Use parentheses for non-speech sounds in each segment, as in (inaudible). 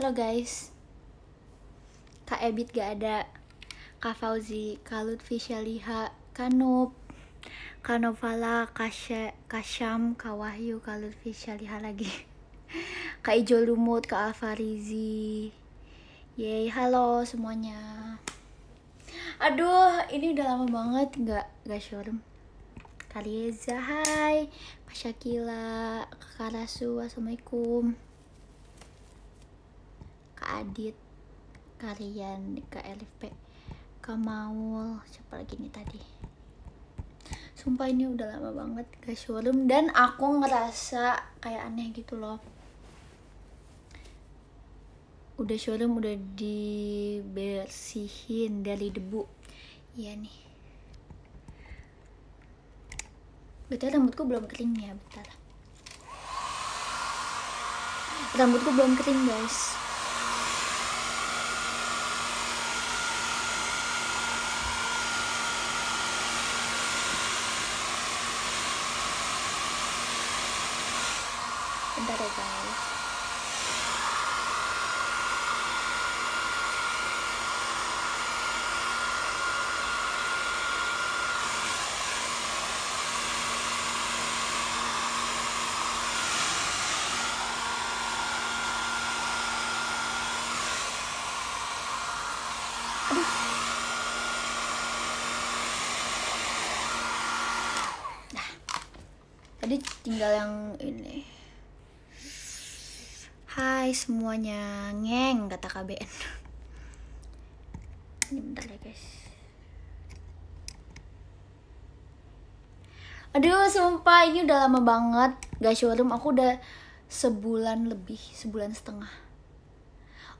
Halo guys Kak Ebit gak ada Kak Fauzi, Kak Lutfi Shaliha, Kanup Kanovala, Kasya, Kasyam, Kak Wahyu, Kak Lutfi Shaliha lagi (laughs) Kak Ijo Lumut, Kak Alfarizi Yeay, halo semuanya Aduh, ini udah lama banget gak, nggak showroom Liza, hai Kak Syakila, Kak Rasu, Assalamualaikum Adit kalian ke LFP ke Maul siapa lagi nih tadi sumpah ini udah lama banget ke showroom dan aku ngerasa kayak aneh gitu loh udah showroom udah dibersihin dari debu iya nih betul rambutku belum kering ya betul. rambutku belum kering guys tinggal yang ini Hai semuanya ngeng kata KBN ini bentar ya guys aduh sumpah ini udah lama banget gak showroom aku udah sebulan lebih sebulan setengah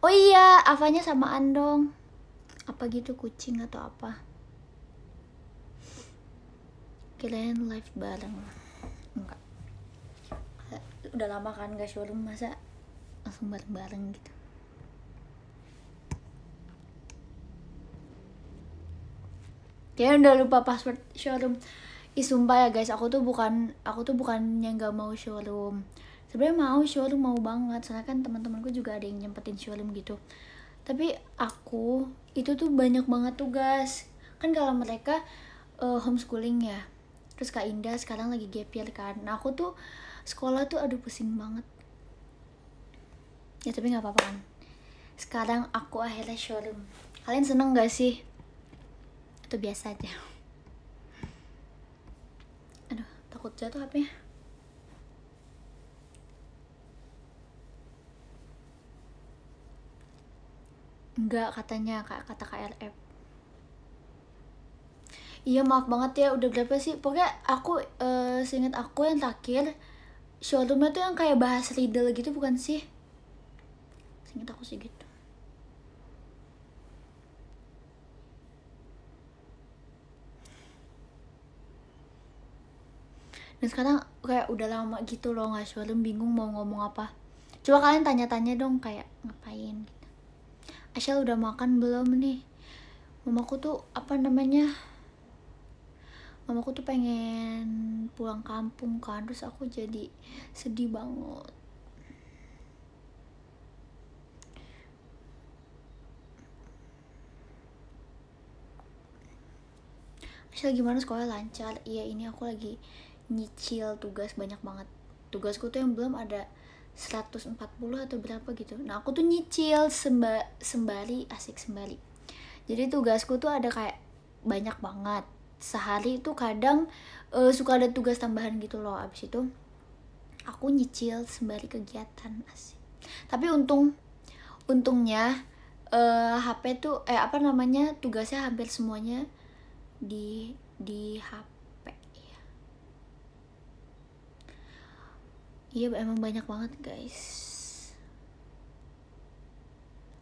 oh iya avanya sama andong apa gitu kucing atau apa kalian live bareng enggak udah lama kan gak showroom masa langsung bareng-bareng gitu ya udah lupa password showroom Ih sumpah ya guys, aku tuh bukan aku tuh bukan yang gak mau showroom. Sebenarnya mau showroom mau banget, soalnya kan teman-temanku juga ada yang nyempetin showroom gitu. Tapi aku itu tuh banyak banget tugas. Kan kalau mereka uh, homeschooling ya. Terus Kak Indah sekarang lagi gap year kan. Nah, aku tuh sekolah tuh aduh pusing banget ya tapi nggak apa-apa kan sekarang aku akhirnya showroom kalian seneng gak sih itu biasa aja aduh takut jatuh ya? enggak katanya kak kata KRF iya maaf banget ya udah berapa sih pokoknya aku uh, seingat aku yang terakhir Showroomnya tuh yang kayak bahas Riddle gitu bukan sih? singkat aku sih gitu Dan sekarang kayak udah lama gitu loh nggak showroom bingung mau ngomong apa Coba kalian tanya-tanya dong kayak ngapain Asya gitu. Asyal udah makan belum nih Mamaku tuh apa namanya aku tuh pengen pulang kampung kan terus aku jadi sedih banget Michelle gimana sekolah lancar? Iya ini aku lagi nyicil tugas banyak banget Tugasku tuh yang belum ada 140 atau berapa gitu Nah aku tuh nyicil semba, sembari, asik sembari Jadi tugasku tuh ada kayak banyak banget sehari itu kadang uh, suka ada tugas tambahan gitu loh abis itu aku nyicil sembari kegiatan asik tapi untung untungnya uh, eh, HP tuh eh apa namanya tugasnya hampir semuanya di di HP ya. Iya emang banyak banget guys.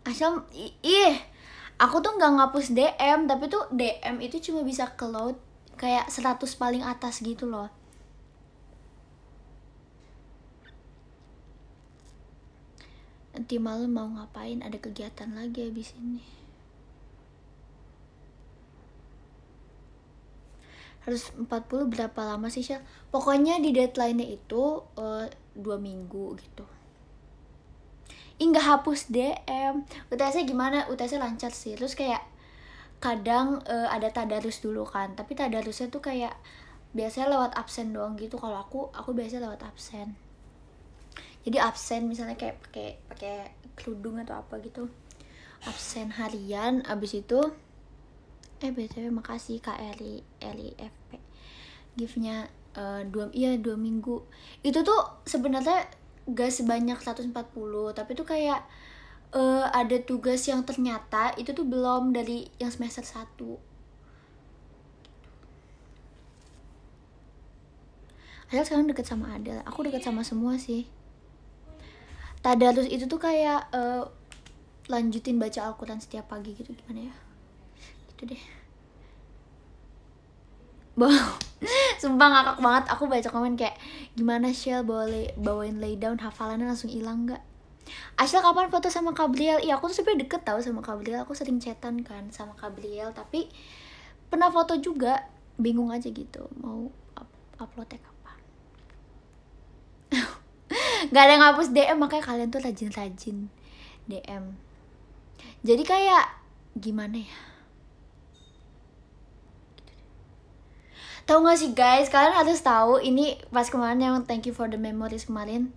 asam ih iya aku tuh nggak ngapus DM tapi tuh DM itu cuma bisa ke laut kayak 100 paling atas gitu loh nanti malam mau ngapain ada kegiatan lagi abis ini harus 40 berapa lama sih Shell? Pokoknya di deadline-nya itu uh, dua minggu gitu nggak hapus DM UTS gimana UTS lancar sih terus kayak kadang uh, ada tadarus dulu kan tapi tadarusnya tuh kayak biasanya lewat absen doang gitu kalau aku aku biasanya lewat absen jadi absen misalnya kayak pakai pakai kerudung atau apa gitu absen harian abis itu eh btw makasih kak Eli Eli FP giftnya uh, dua iya dua minggu itu tuh sebenarnya gak sebanyak 140 tapi tuh kayak uh, ada tugas yang ternyata itu tuh belum dari yang semester 1 Adel sekarang deket sama Adel, aku deket sama semua sih Tadarus itu tuh kayak uh, lanjutin baca Al-Quran setiap pagi gitu gimana ya gitu deh Wow Sumpah ngakak banget aku baca komen kayak gimana Shell boleh bawain lay down hafalannya langsung hilang nggak? Asal kapan foto sama Kabriel? Iya aku tuh sebenernya deket tau sama Kabriel Aku sering chatan kan sama Kabriel Tapi pernah foto juga Bingung aja gitu Mau up uploadnya kapan (laughs) Gak ada yang ngapus DM Makanya kalian tuh rajin-rajin DM Jadi kayak gimana ya tau gak sih guys, kalian harus tahu ini pas kemarin yang thank you for the memories kemarin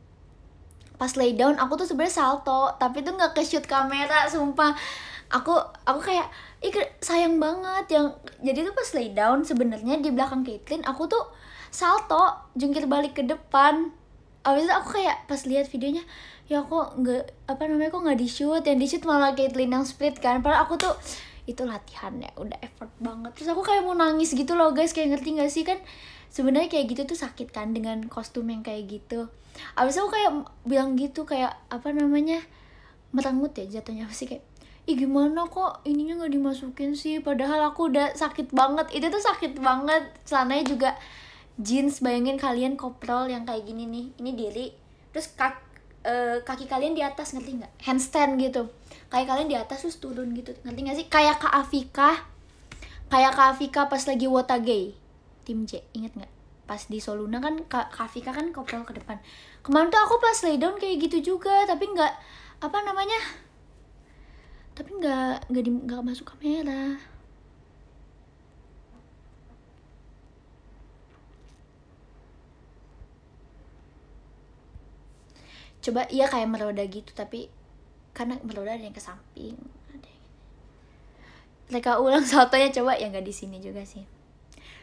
pas lay down aku tuh sebenarnya salto tapi tuh nggak ke shoot kamera sumpah aku aku kayak ih sayang banget yang jadi tuh pas lay down sebenarnya di belakang Caitlyn aku tuh salto jungkir balik ke depan abis itu aku kayak pas lihat videonya ya aku nggak apa namanya kok nggak di shoot yang di shoot malah Caitlyn yang split kan padahal aku tuh itu latihannya udah effort banget terus aku kayak mau nangis gitu loh guys kayak ngerti gak sih kan sebenarnya kayak gitu tuh sakit kan dengan kostum yang kayak gitu abis aku kayak bilang gitu kayak apa namanya merangut ya jatuhnya apa sih kayak Ih gimana kok ininya nggak dimasukin sih padahal aku udah sakit banget itu tuh sakit banget celananya juga jeans bayangin kalian koprol yang kayak gini nih ini diri terus kak uh, kaki kalian di atas ngerti nggak handstand gitu kayak kalian di atas terus turun gitu nanti gak sih kayak kak Afika kayak kak Afika pas lagi Watergate tim J inget nggak pas di Soluna kan kak, Afika kan kopral ke depan kemarin tuh aku pas lay down kayak gitu juga tapi nggak apa namanya tapi nggak nggak nggak masuk kamera coba iya kayak meroda gitu tapi karena meloda ada yang ke samping ada yang... mereka ulang sotonya (laughs) coba yang gak di sini juga sih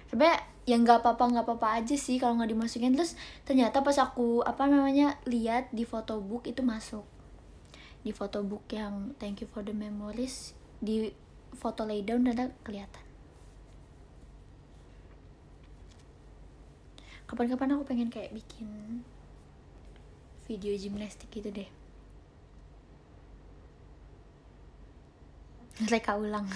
sebenarnya yang gak apa-apa gak apa-apa aja sih kalau nggak dimasukin terus ternyata pas aku apa namanya lihat di book itu masuk di book yang thank you for the memories di foto lay down ada kelihatan kapan-kapan aku pengen kayak bikin video gimnastik gitu deh mereka ulang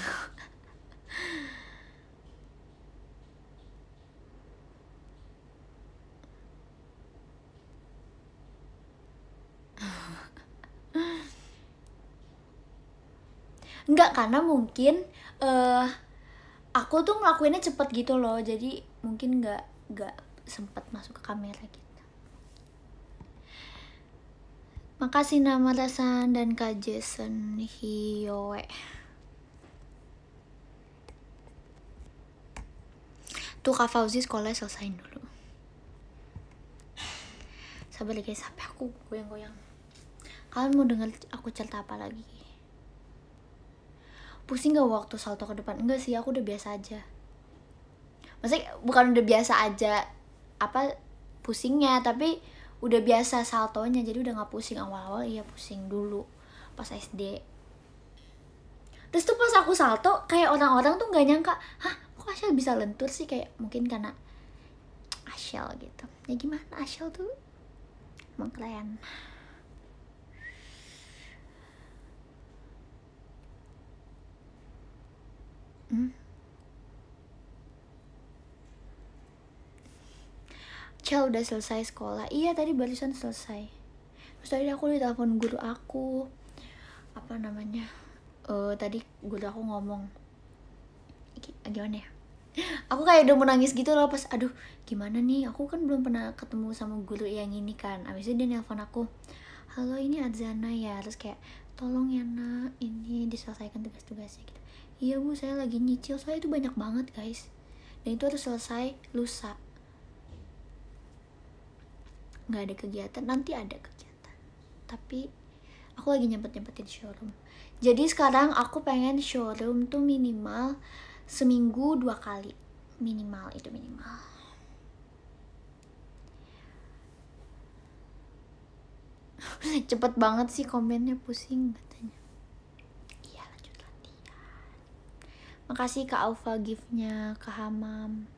Enggak karena mungkin uh, aku tuh ngelakuinnya cepet gitu loh jadi mungkin nggak nggak sempet masuk ke kamera gitu makasih nama Rasan dan Kak Jason Hiyoe tuh Kak Fauzi sekolah selesain dulu sabar lagi sampai aku goyang-goyang kalian mau dengar aku cerita apa lagi pusing gak waktu salto ke depan enggak sih aku udah biasa aja maksudnya bukan udah biasa aja apa pusingnya tapi udah biasa saltonya jadi udah nggak pusing awal-awal iya pusing dulu pas SD terus tuh pas aku salto kayak orang-orang tuh nggak nyangka hah kok Ashel bisa lentur sih kayak mungkin karena Ashel gitu ya gimana Ashel tuh emang keren hmm. Cel udah selesai sekolah iya tadi barusan selesai terus tadi aku ditelepon guru aku apa namanya uh, tadi guru aku ngomong gimana ya aku kayak udah menangis gitu loh pas aduh gimana nih aku kan belum pernah ketemu sama guru yang ini kan abis itu dia nelpon aku halo ini Adzana ya terus kayak tolong ya nak ini diselesaikan tugas-tugasnya gitu iya bu saya lagi nyicil soalnya itu banyak banget guys dan itu harus selesai lusa nggak ada kegiatan nanti ada kegiatan tapi aku lagi nyempet nyempetin showroom jadi sekarang aku pengen showroom tuh minimal seminggu dua kali minimal itu minimal (laughs) cepet banget sih komennya pusing katanya iya lanjut latihan makasih kak Alfa giftnya ke Hamam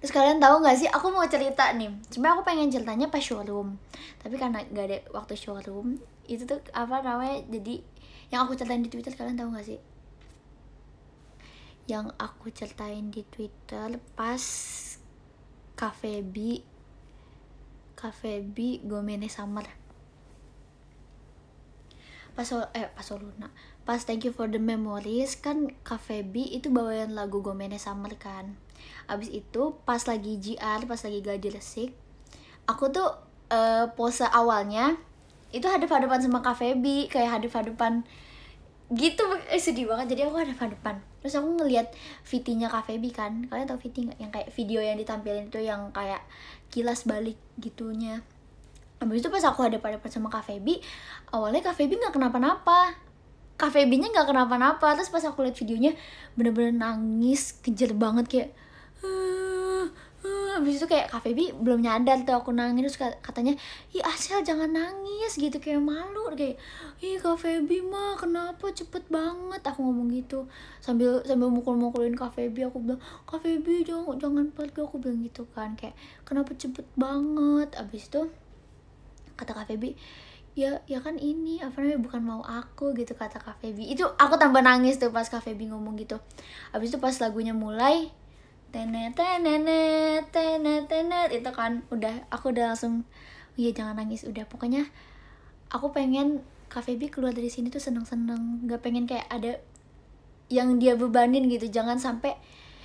Terus kalian tahu nggak sih, aku mau cerita nih. Sebenarnya aku pengen ceritanya pas showroom, tapi karena gak ada waktu showroom, itu tuh apa namanya jadi yang aku ceritain di Twitter kalian tahu gak sih yang aku ceritain di Twitter pas Cafe B Cafe B Gomene Summer pas eh pas Luna pas Thank You for the Memories kan Cafe B itu bawain lagu Gomene Summer kan abis itu pas lagi GR pas lagi gaji resik aku tuh uh, pose awalnya itu hadap-hadapan sama Kak Febi kayak hadap-hadapan gitu eh, sedih banget jadi aku hadap-hadapan terus aku ngeliat VT-nya Kak Febi kan kalian tau VT nggak yang kayak video yang ditampilin itu yang kayak kilas balik gitunya Habis itu pas aku hadap-hadapan sama Kak Febi awalnya Kak Febi nggak kenapa-napa Kak Febi-nya nggak kenapa-napa terus pas aku liat videonya bener-bener nangis kejer banget kayak ah habis itu kayak Kak Feby belum nyadar tuh aku nangis terus katanya ih Asel jangan nangis gitu kayak malu kayak ih Kak Feby mah kenapa cepet banget aku ngomong gitu sambil sambil mukul-mukulin Kak Feby aku bilang Kak Feby jangan jangan pergi aku bilang gitu kan kayak kenapa cepet banget abis itu kata Kak Feby ya ya kan ini apa namanya bukan mau aku gitu kata Kak Feby itu aku tambah nangis tuh pas Kak Feby ngomong gitu habis itu pas lagunya mulai tenet tenet tenet tenet itu kan udah aku udah langsung ya jangan nangis udah pokoknya aku pengen Kak Feby keluar dari sini tuh seneng-seneng gak pengen kayak ada yang dia bebanin gitu jangan sampai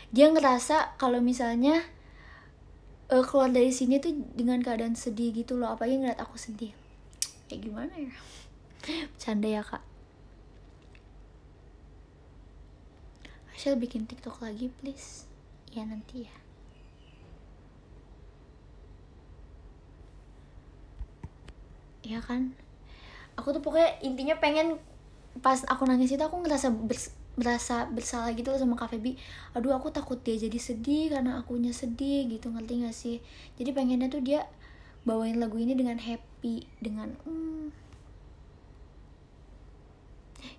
dia ngerasa kalau misalnya uh, keluar dari sini tuh dengan keadaan sedih gitu loh apalagi ngeliat aku sedih kayak gimana ya bercanda ya kak Asya bikin tiktok lagi please ya nanti ya ya kan aku tuh pokoknya intinya pengen pas aku nangis itu aku ngerasa bers berasa bersalah gitu loh sama Kak Febi aduh aku takut dia jadi sedih karena akunya sedih gitu ngerti gak sih jadi pengennya tuh dia bawain lagu ini dengan happy dengan hmm,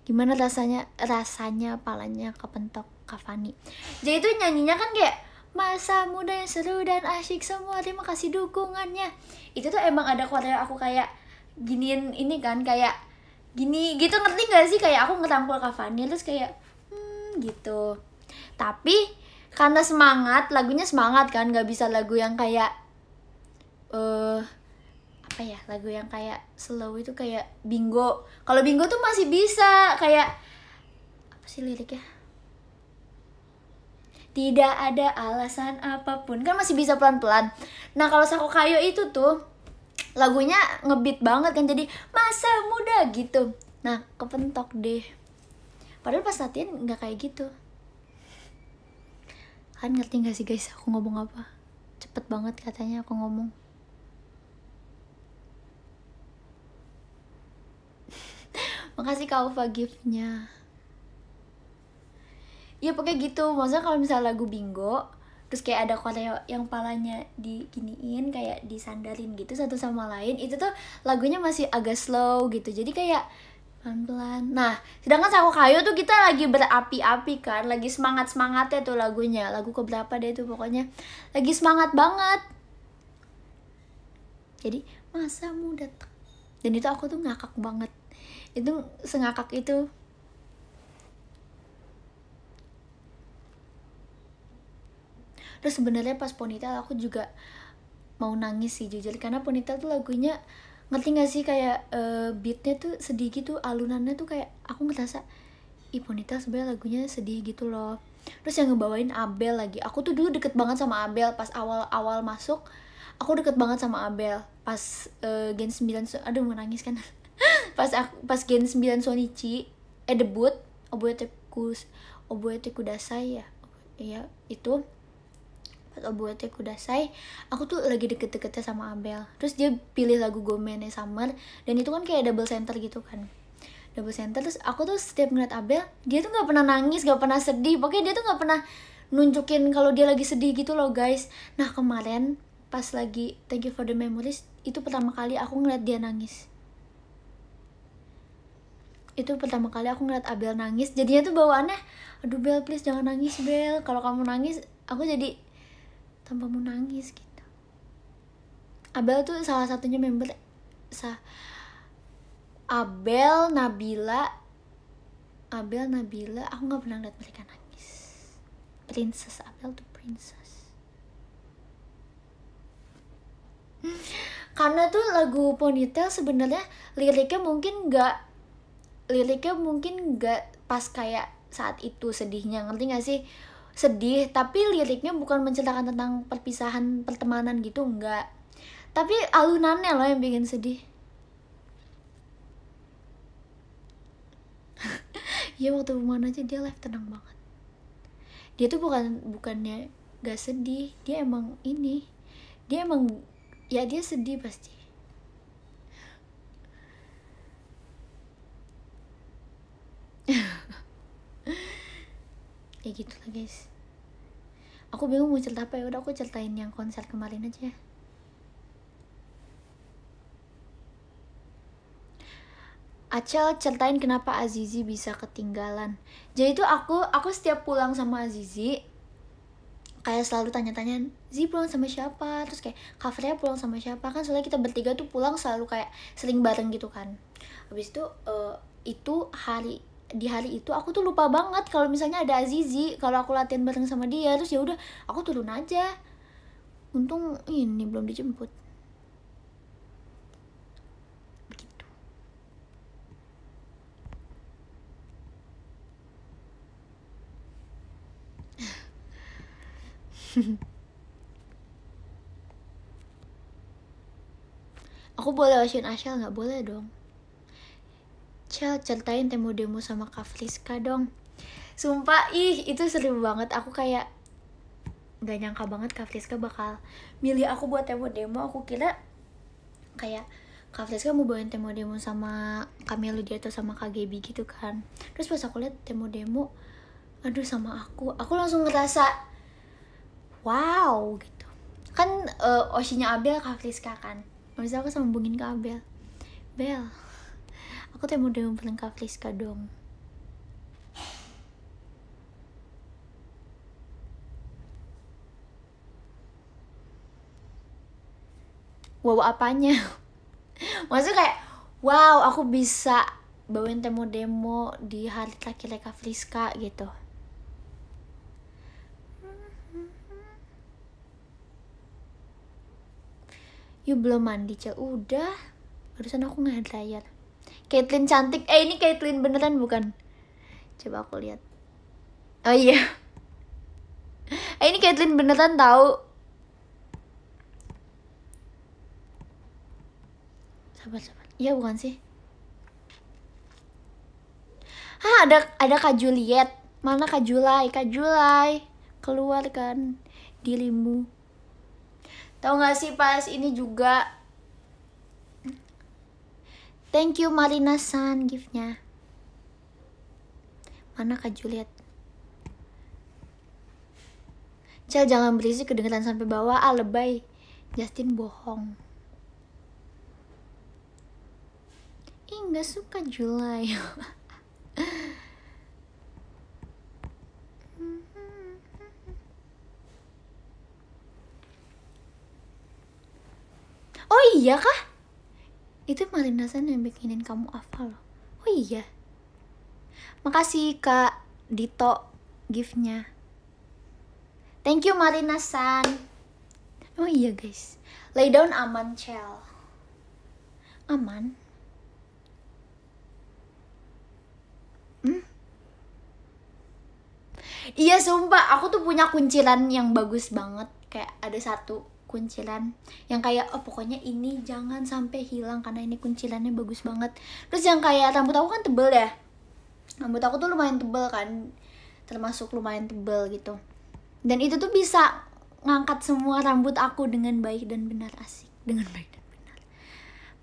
gimana rasanya rasanya palanya kepentok Kak jadi itu nyanyinya kan kayak masa muda yang seru dan asyik semua terima kasih dukungannya itu tuh emang ada korea aku kayak giniin ini kan kayak gini gitu ngerti gak sih kayak aku ngerangkul Kavani terus kayak hmm gitu tapi karena semangat lagunya semangat kan nggak bisa lagu yang kayak eh uh, apa ya lagu yang kayak slow itu kayak bingo kalau bingo tuh masih bisa kayak apa sih liriknya tidak ada alasan apapun kan masih bisa pelan-pelan nah kalau Sako Kayo itu tuh lagunya ngebit banget kan jadi masa muda gitu nah kepentok deh padahal pas latihan nggak kayak gitu kan ngerti gak sih guys aku ngomong apa cepet banget katanya aku ngomong (laughs) makasih kau forgive-nya ya pokoknya gitu maksudnya kalau misalnya lagu bingo terus kayak ada korea yang palanya diginiin kayak disandarin gitu satu sama lain itu tuh lagunya masih agak slow gitu jadi kayak pelan-pelan nah sedangkan saku kayu tuh kita lagi berapi-api kan lagi semangat semangatnya tuh lagunya lagu keberapa deh tuh pokoknya lagi semangat banget jadi masa muda dan itu aku tuh ngakak banget itu sengakak itu terus sebenarnya pas ponytail aku juga mau nangis sih jujur karena ponytail tuh lagunya ngerti gak sih kayak uh, beatnya tuh sedih gitu alunannya tuh kayak aku ngerasa i ponytail sebenarnya lagunya sedih gitu loh terus yang ngebawain Abel lagi aku tuh dulu deket banget sama Abel pas awal-awal masuk aku deket banget sama Abel pas uh, Gen 9 so aduh mau nangis kan (laughs) pas aku, pas Gen 9 Sonichi eh debut Oboeteku Oboeteku Dasai ya iya itu atau Buete Kudasai aku tuh lagi deket-deketnya sama Abel terus dia pilih lagu Gomene Summer dan itu kan kayak double center gitu kan double center terus aku tuh setiap ngeliat Abel dia tuh nggak pernah nangis nggak pernah sedih pokoknya dia tuh nggak pernah nunjukin kalau dia lagi sedih gitu loh guys nah kemarin pas lagi Thank You For The Memories itu pertama kali aku ngeliat dia nangis itu pertama kali aku ngeliat Abel nangis jadinya tuh bawaannya aduh Bel please jangan nangis Bel kalau kamu nangis aku jadi tanpa mau nangis gitu Abel tuh salah satunya member sa Abel Nabila Abel Nabila aku nggak pernah lihat mereka nangis Princess Abel tuh princess karena tuh lagu ponytail sebenarnya liriknya mungkin nggak liriknya mungkin nggak pas kayak saat itu sedihnya ngerti gak sih sedih tapi liriknya bukan menceritakan tentang perpisahan pertemanan gitu enggak tapi alunannya loh yang bikin sedih (laughs) ya waktu mana aja dia live tenang banget dia tuh bukan bukannya gak sedih dia emang ini dia emang ya dia sedih pasti (laughs) ya gitulah guys aku bingung mau cerita apa ya udah aku ceritain yang konser kemarin aja Acel ceritain kenapa Azizi bisa ketinggalan. Jadi itu aku aku setiap pulang sama Azizi kayak selalu tanya-tanya Zi pulang sama siapa terus kayak covernya pulang sama siapa kan soalnya kita bertiga tuh pulang selalu kayak sering bareng gitu kan habis itu uh, itu hari di hari itu aku tuh lupa banget kalau misalnya ada Azizi kalau aku latihan bareng sama dia terus ya udah aku turun aja untung ini belum dijemput begitu (laughs) aku boleh wasin Ashel nggak boleh dong Cel, ceritain temu demo sama Kak Friska dong. Sumpah, ih itu seru banget. Aku kayak gak nyangka banget Kak Friska bakal milih aku buat temu demo. Aku kira kayak Kak Friska mau bawain temu demo sama Kamelu dia atau sama Kak Gaby gitu kan. Terus pas aku liat temu demo, aduh sama aku, aku langsung ngerasa wow gitu. Kan uh, eh, Oshinya Abel Kak Friska kan. Habis aku sambungin ke Abel. Bel, aku tuh mau deung pelengkap list dong wow apanya (laughs) maksudnya kayak wow aku bisa bawain temu demo di hari terakhir laki Friska gitu you belum mandi cah udah barusan aku ngeliat layar Caitlyn cantik. Eh ini Caitlyn beneran bukan? Coba aku lihat. Oh iya. (laughs) Eh ini Caitlyn beneran tahu. Sabar sabar. Iya bukan sih? Hah ada ada Kak Juliet. Mana Kak Julai? Kak Julai keluar kan dirimu. Tahu nggak sih pas ini juga Thank you Marina San giftnya. Mana Kak Juliet? Cel jangan berisik kedengaran sampai bawah ah lebay. Justin bohong. Ih nggak suka Julai. (laughs) oh iya kah? Itu Marina San yang bikinin kamu apa loh. Oh iya. Makasih Kak Dito giftnya. Thank you Marina San. Oh iya guys. Lay down aman cel. Aman. Hmm? Iya sumpah, aku tuh punya kunciran yang bagus banget. Kayak ada satu kuncilan yang kayak oh pokoknya ini jangan sampai hilang karena ini kuncilannya bagus banget terus yang kayak rambut aku kan tebel ya rambut aku tuh lumayan tebel kan termasuk lumayan tebel gitu dan itu tuh bisa ngangkat semua rambut aku dengan baik dan benar asik dengan baik dan benar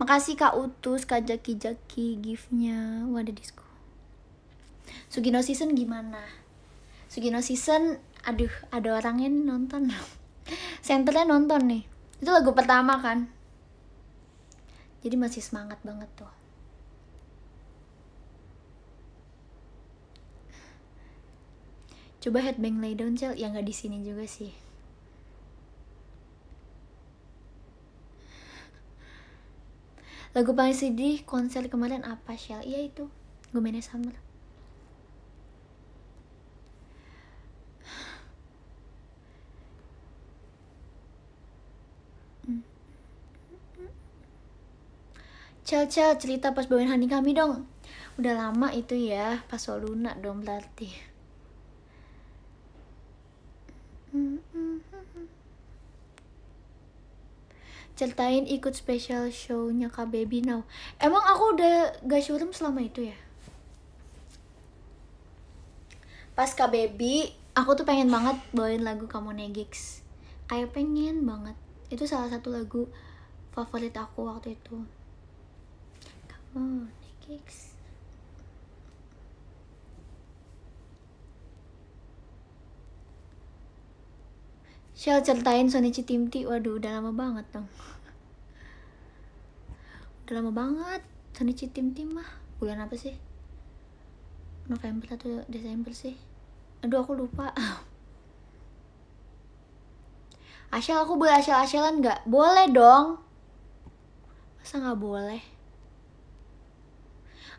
makasih kak utus kak jaki jaki giftnya wadah disku Sugino season gimana Sugino season aduh ada orang yang nonton (laughs) senternya nonton nih itu lagu pertama kan jadi masih semangat banget tuh coba headbang lay down cel ya nggak di sini juga sih lagu paling sedih konser kemarin apa Shell? Iya itu, gue mainnya Summer. Cel Cel cerita pas bawain honey kami dong Udah lama itu ya Pas Luna dong berarti Ceritain ikut special show-nya Kak Baby Now Emang aku udah gak showroom selama itu ya? Pas Kak Baby Aku tuh pengen banget bawain lagu Kamu Negix Kayak pengen banget Itu salah satu lagu favorit aku waktu itu Oh, Shell ceritain Sony timti. Waduh udah lama banget dong Udah lama banget Sony Citimti mah Bulan apa sih? November atau Desember sih Aduh aku lupa (laughs) Asyal aku boleh asyal-asyalan nggak Boleh dong Masa nggak boleh?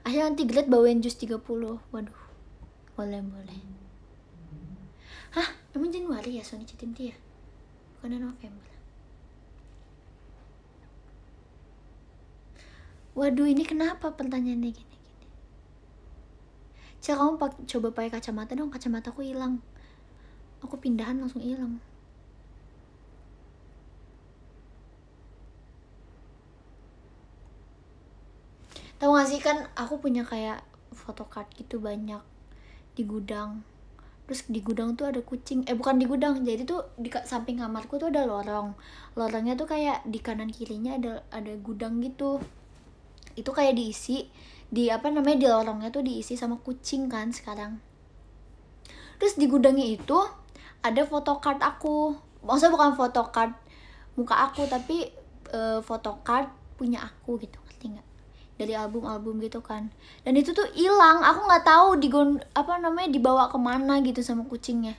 akhirnya nanti gelet bawain jus 30 waduh boleh boleh hah emang Januari ya Sony Citim dia ya? bukan November waduh ini kenapa pertanyaannya gini gini Cel kamu coba pakai kacamata dong kacamataku hilang aku pindahan langsung hilang tau gak sih kan aku punya kayak foto photocard gitu banyak di gudang terus di gudang tuh ada kucing eh bukan di gudang jadi tuh di samping kamarku tuh ada lorong lorongnya tuh kayak di kanan kirinya ada ada gudang gitu itu kayak diisi di apa namanya di lorongnya tuh diisi sama kucing kan sekarang terus di gudangnya itu ada foto photocard aku maksudnya bukan foto photocard muka aku tapi e, eh, photocard punya aku gitu ngerti nggak dari album-album gitu kan dan itu tuh hilang aku nggak tahu di apa namanya dibawa kemana gitu sama kucingnya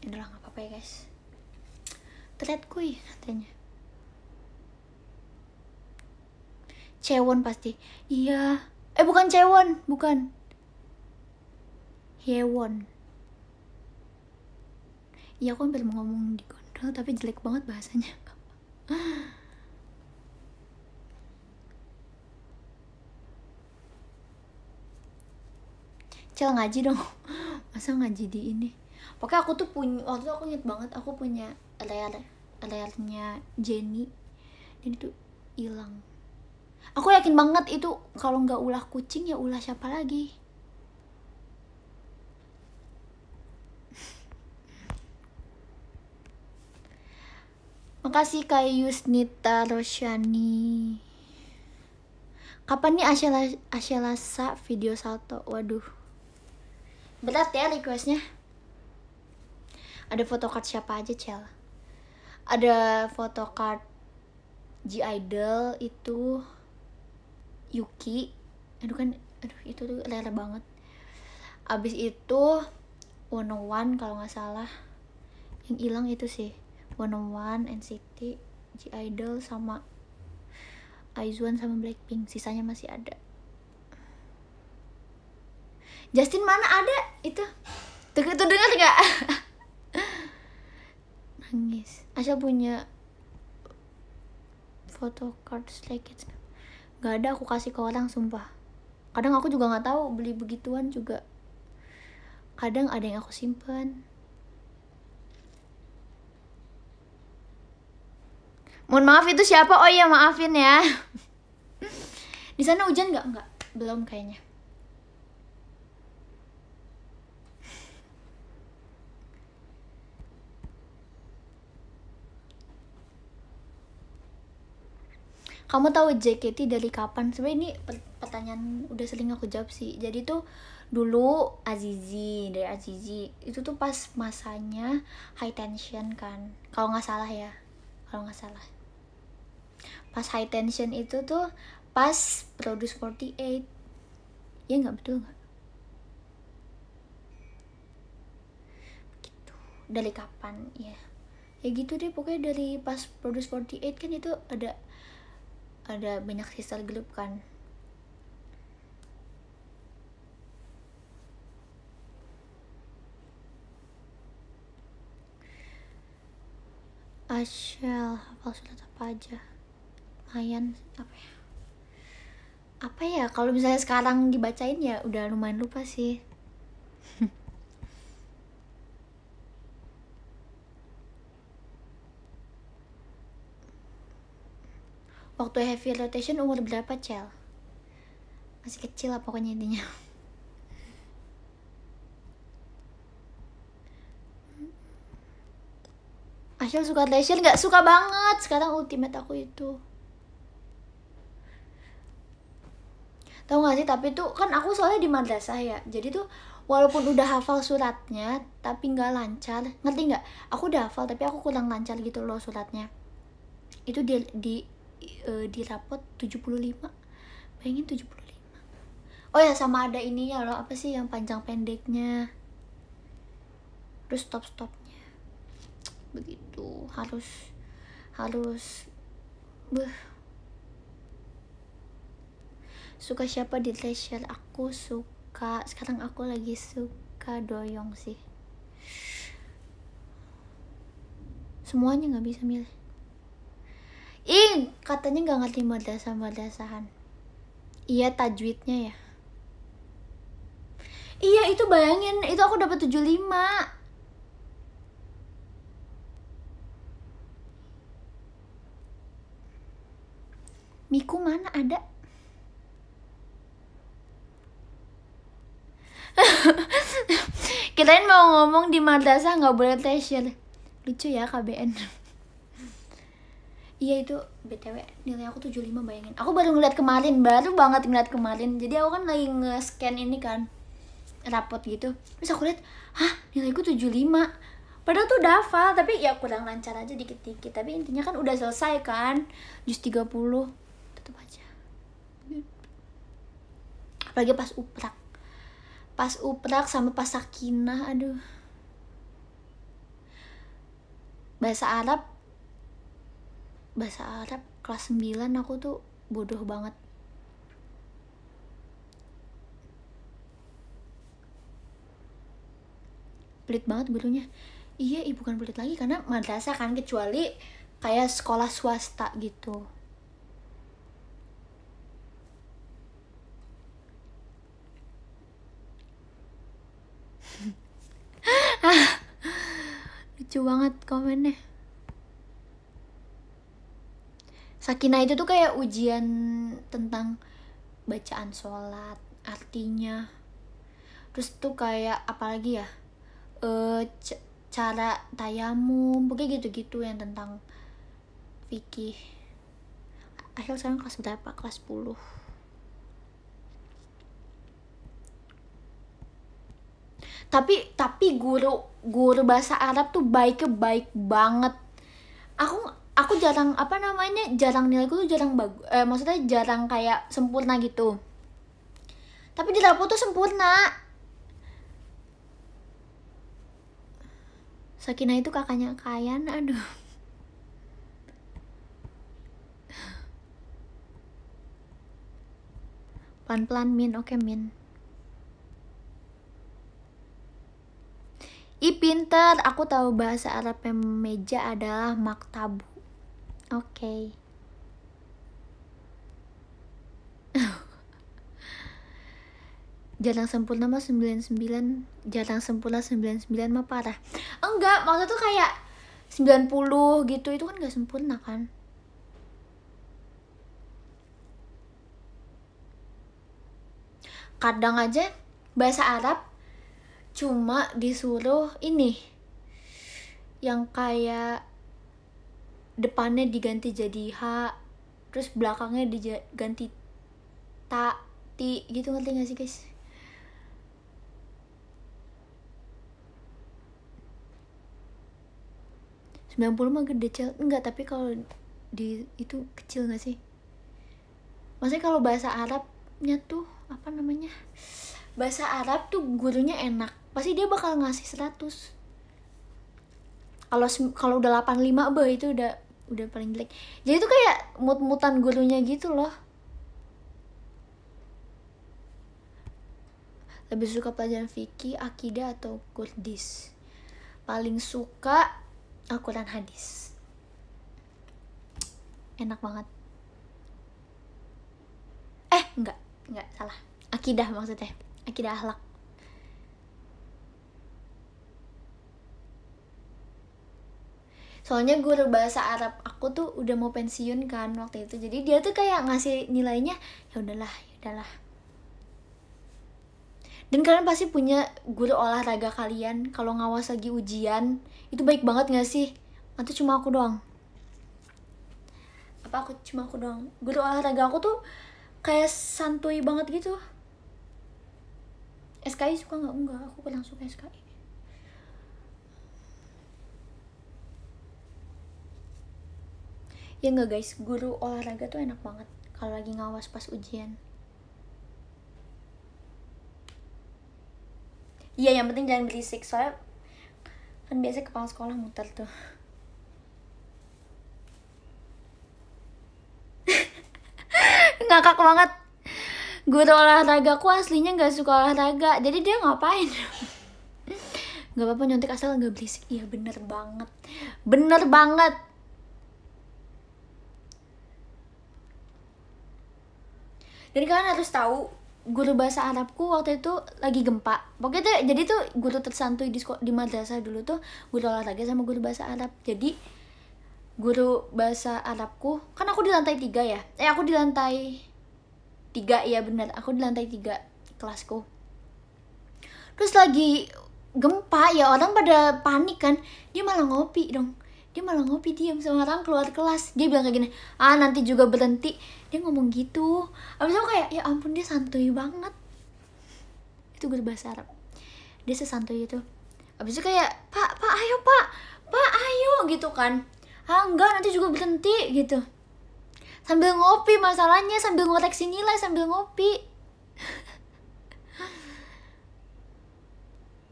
ini ya nggak apa-apa ya guys terlihat kuy katanya Cewon pasti Iya Eh bukan Cewon Bukan Hewon Iya aku hampir mau ngomong di gondol Tapi jelek banget bahasanya cel ngaji dong (laughs) masa ngaji di ini pokoknya aku tuh punya waktu itu aku inget banget aku punya layar layarnya Jenny dan itu hilang aku yakin banget itu kalau nggak ulah kucing ya ulah siapa lagi (laughs) Makasih Kak Yusnita Rosyani. Kapan nih Asyala sa video salto? Waduh berat ya requestnya ada photocard siapa aja cel ada photocard G Idol itu Yuki aduh kan aduh itu tuh lele banget abis itu One One kalau nggak salah yang hilang itu sih One One NCT G Idol sama Aizuan sama Blackpink sisanya masih ada Justin mana ada itu tuh tuh dengar nggak (laughs) nangis Asya punya foto card like it nggak ada aku kasih ke orang sumpah kadang aku juga nggak tahu beli begituan juga kadang ada yang aku simpen mohon maaf itu siapa oh iya maafin ya (laughs) di sana hujan nggak nggak belum kayaknya kamu tahu JKT dari kapan sebenarnya ini pertanyaan udah sering aku jawab sih jadi tuh dulu Azizi dari Azizi itu tuh pas masanya high tension kan kalau nggak salah ya kalau nggak salah pas high tension itu tuh pas produce 48 ya nggak betul nggak gitu dari kapan ya ya gitu deh pokoknya dari pas produce 48 kan itu ada ada banyak sisa gelap kan Ashel hafal sudah apa aja lumayan apa ya apa ya kalau misalnya sekarang dibacain ya udah lumayan lupa sih (laughs) waktu heavy rotation umur berapa cel masih kecil lah pokoknya intinya Ashel suka rotation? nggak suka banget sekarang ultimate aku itu tau gak sih tapi tuh kan aku soalnya di madrasah ya jadi tuh walaupun udah hafal suratnya tapi nggak lancar ngerti nggak aku udah hafal tapi aku kurang lancar gitu loh suratnya itu di, di uh, di rapot 75 bayangin 75 oh ya sama ada ini ya loh apa sih yang panjang pendeknya terus stop stopnya begitu harus harus Beuh. suka siapa di treasure aku suka sekarang aku lagi suka doyong sih semuanya nggak bisa milih Ing, katanya nggak ngerti madrasah madrasahan. Iya tajwidnya ya. Iya itu bayangin, itu aku dapat 75. Miku mana ada? (laughs) Kirain mau ngomong di madrasah nggak boleh tesir. Lucu ya KBN. (laughs) Iya itu BTW nilai aku 75 bayangin Aku baru ngeliat kemarin, baru banget ngeliat kemarin Jadi aku kan lagi nge-scan ini kan Rapot gitu Terus aku liat, hah nilai aku 75 Padahal tuh udah tapi ya kurang lancar aja dikit-dikit Tapi intinya kan udah selesai kan Jus 30 Tetep aja Apalagi pas uprak Pas uprak sama pas sakinah, aduh Bahasa Arab bahasa Arab kelas 9 aku tuh bodoh banget pelit banget gurunya iya ibu kan pelit lagi karena madrasah kan kecuali kayak sekolah swasta gitu (laughs) lucu banget komennya sakinah itu tuh kayak ujian tentang bacaan sholat artinya terus tuh kayak apalagi ya e, cara tayamum pokoknya gitu-gitu yang tentang fikih akhir sekarang kelas berapa kelas 10 tapi tapi guru guru bahasa Arab tuh baiknya baik banget aku aku jarang apa namanya jarang nilaiku tuh jarang bagus eh, maksudnya jarang kayak sempurna gitu tapi di rapot tuh sempurna Sakina itu kakaknya Kayan aduh pelan-pelan Min oke okay, Min I pinter, aku tahu bahasa Arab meja adalah maktabu. Oke. Okay. (laughs) jarang sempurna mah 99 jarang sempurna 99 mah parah enggak maksudnya tuh kayak 90 gitu itu kan gak sempurna kan kadang aja bahasa Arab cuma disuruh ini yang kayak depannya diganti jadi H terus belakangnya diganti ta ti gitu ngerti gak sih guys sembilan puluh mah gede cel enggak tapi kalau di itu kecil gak sih maksudnya kalau bahasa Arabnya tuh apa namanya bahasa Arab tuh gurunya enak pasti dia bakal ngasih 100 kalau kalau udah 85 bah itu udah udah paling jelek jadi tuh kayak mut-mutan gurunya gitu loh lebih suka pelajaran fikih, akidah atau Kurdis. Paling suka Al-Quran hadis. Enak banget. Eh, enggak, enggak salah. Akidah maksudnya. Akidah akhlak. soalnya guru bahasa Arab aku tuh udah mau pensiun kan waktu itu jadi dia tuh kayak ngasih nilainya ya udahlah ya udahlah dan kalian pasti punya guru olahraga kalian kalau ngawas lagi ujian itu baik banget gak sih atau cuma aku doang apa aku cuma aku doang guru olahraga aku tuh kayak santuy banget gitu SKI suka nggak enggak aku kurang suka SKI ya nggak guys guru olahraga tuh enak banget kalau lagi ngawas pas ujian iya yang penting jangan berisik soalnya kan biasanya kepala sekolah muter tuh (laughs) ngakak banget guru olahraga aku aslinya nggak suka olahraga jadi dia ngapain (laughs) nggak apa-apa nyontek asal nggak berisik iya bener banget bener banget dan kalian harus tahu guru bahasa Arabku waktu itu lagi gempa pokoknya tuh jadi tuh guru tersantui di di madrasah dulu tuh guru olahraga sama guru bahasa Arab jadi guru bahasa Arabku kan aku di lantai tiga ya eh aku di lantai tiga ya benar aku di lantai tiga kelasku terus lagi gempa ya orang pada panik kan dia malah ngopi dong dia malah ngopi diam sama orang keluar kelas dia bilang kayak gini ah nanti juga berhenti dia ngomong gitu abis itu kayak ya ampun dia santuy banget itu gue bahasa Arab dia sesantuy itu abis itu kayak pak pak ayo pak pak ayo gitu kan ah enggak nanti juga berhenti gitu sambil ngopi masalahnya sambil ngoreksi nilai sambil ngopi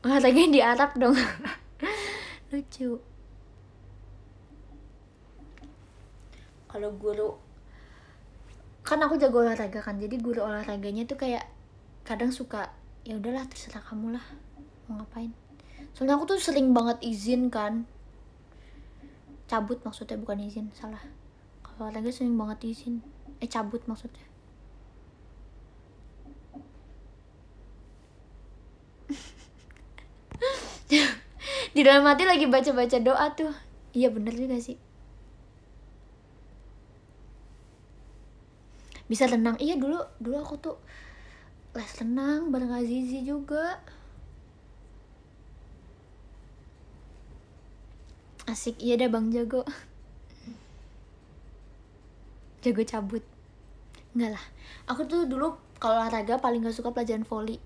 katanya (laughs) di Arab dong (laughs) lucu kalau guru kan aku jago olahraga kan jadi guru olahraganya tuh kayak kadang suka ya udahlah terserah kamu lah mau ngapain soalnya aku tuh sering banget izin kan cabut maksudnya bukan izin salah kalau olahraga sering banget izin eh cabut maksudnya (laughs) di dalam hati lagi baca-baca doa tuh iya bener juga sih bisa tenang iya dulu dulu aku tuh les tenang bareng Azizi juga asik iya deh bang jago jago cabut enggak lah aku tuh dulu kalau olahraga paling gak suka pelajaran voli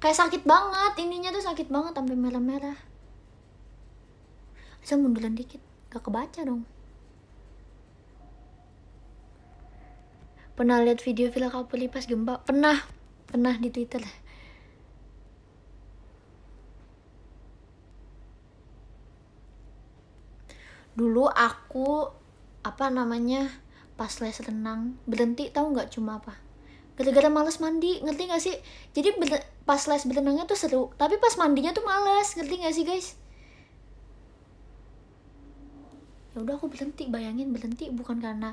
kayak sakit banget ininya tuh sakit banget sampai merah-merah saya mundurin dikit gak kebaca dong pernah lihat video Villa Kapuli pas gempa pernah pernah di Twitter dulu aku apa namanya pas les renang berhenti tahu nggak cuma apa gara-gara males mandi ngerti gak sih jadi pas les berenangnya tuh seru tapi pas mandinya tuh males ngerti gak sih guys ya udah aku berhenti bayangin berhenti bukan karena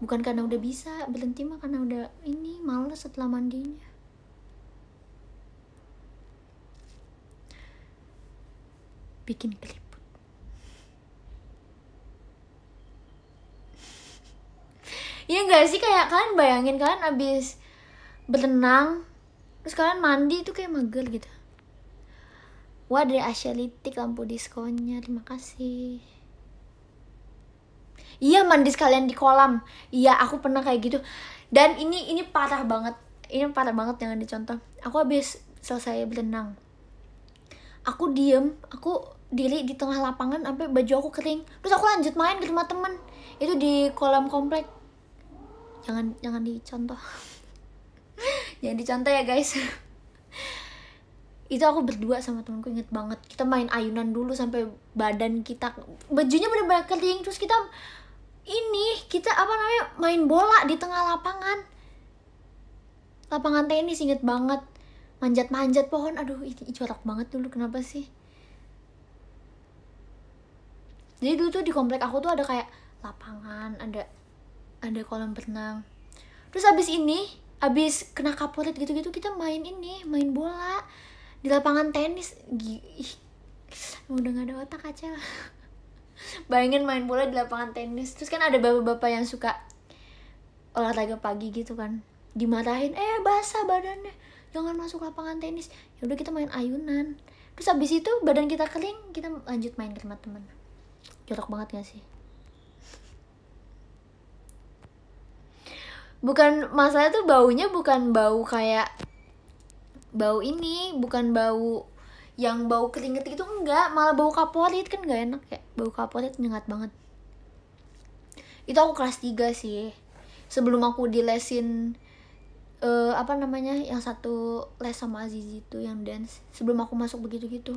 bukan karena udah bisa berhenti mah karena udah ini males setelah mandinya bikin keliput (laughs) Iya gak sih kayak kalian bayangin kan abis berenang terus kalian mandi itu kayak magel gitu wah dari litik lampu diskonnya terima kasih Iya mandi sekalian di kolam. Iya aku pernah kayak gitu. Dan ini ini parah banget. Ini parah banget jangan dicontoh. Aku habis selesai berenang. Aku diem, aku diri di tengah lapangan sampai baju aku kering. Terus aku lanjut main ke rumah temen. Itu di kolam komplek. Jangan jangan dicontoh. (laughs) jangan dicontoh ya guys itu aku berdua sama temenku inget banget kita main ayunan dulu sampai badan kita bajunya bener-bener kering terus kita ini kita apa namanya main bola di tengah lapangan lapangan tenis inget banget manjat-manjat pohon aduh ini corak banget dulu kenapa sih jadi dulu tuh di komplek aku tuh ada kayak lapangan ada ada kolam berenang terus abis ini abis kena kaporit gitu-gitu kita main ini main bola di lapangan tenis Gih, udah gak ada otak aja (laughs) bayangin main bola di lapangan tenis terus kan ada bapak-bapak yang suka olahraga pagi gitu kan dimarahin eh basah badannya jangan masuk lapangan tenis ya udah kita main ayunan terus abis itu badan kita kering kita lanjut main ke temen teman jorok banget gak sih bukan masalah tuh baunya bukan bau kayak bau ini bukan bau yang bau keringet itu enggak malah bau kaporit kan enggak enak ya bau kaporit nyengat banget itu aku kelas 3 sih sebelum aku di lesin uh, eh, apa namanya yang satu les sama Azizi itu yang dance sebelum aku masuk begitu gitu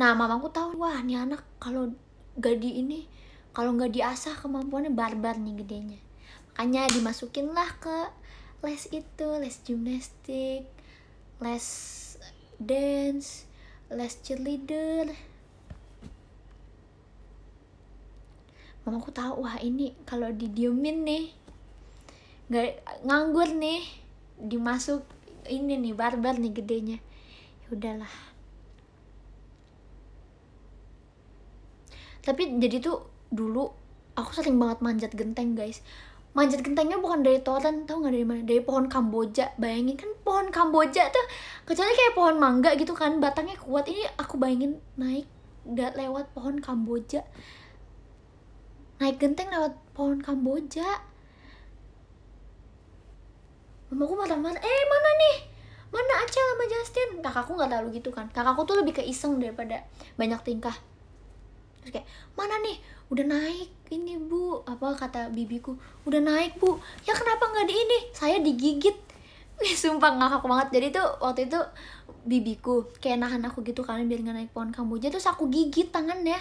nah mamaku tahu wah ini anak kalau gak di ini kalau nggak diasah kemampuannya barbar nih gedenya makanya dimasukin lah ke les itu les gimnastik les dance les cheerleader mama aku tahu wah ini kalau didiemin nih nggak nganggur nih dimasuk ini nih barbar nih gedenya yaudahlah. udahlah tapi jadi tuh dulu aku sering banget manjat genteng guys manjat gentengnya bukan dari toren tau nggak dari mana dari pohon kamboja bayangin kan pohon kamboja tuh kecuali kayak pohon mangga gitu kan batangnya kuat ini aku bayangin naik lewat pohon kamboja naik genteng lewat pohon kamboja mamaku marah-marah eh mana nih mana Acel sama Justin kakakku nggak terlalu gitu kan kakakku tuh lebih ke iseng daripada banyak tingkah terus kayak mana nih udah naik ini bu apa kata bibiku udah naik bu ya kenapa nggak di ini saya digigit (laughs) sumpah ngakak banget jadi tuh waktu itu bibiku kayak nahan aku gitu kan biar nggak naik pohon kamboja terus aku gigit tangannya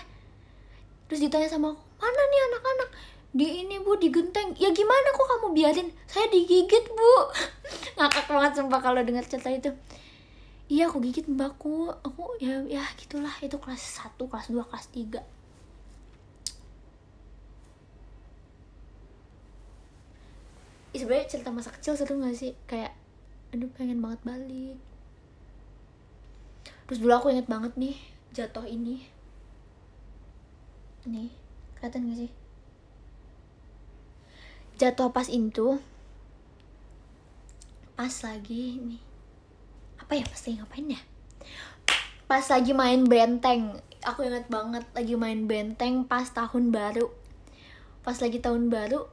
terus ditanya sama aku mana nih anak-anak di ini bu di genteng ya gimana kok kamu biarin saya digigit bu (laughs) ngakak banget sumpah kalau dengar cerita itu iya aku gigit mbakku aku ya ya gitulah itu kelas 1, kelas 2, kelas 3 sebenarnya cerita masa kecil seru gak sih kayak aduh pengen banget balik terus dulu aku inget banget nih jatuh ini nih kelihatan gak sih jatuh pas itu pas lagi nih apa ya pasti ngapain ya pas lagi main benteng aku inget banget lagi main benteng pas tahun baru pas lagi tahun baru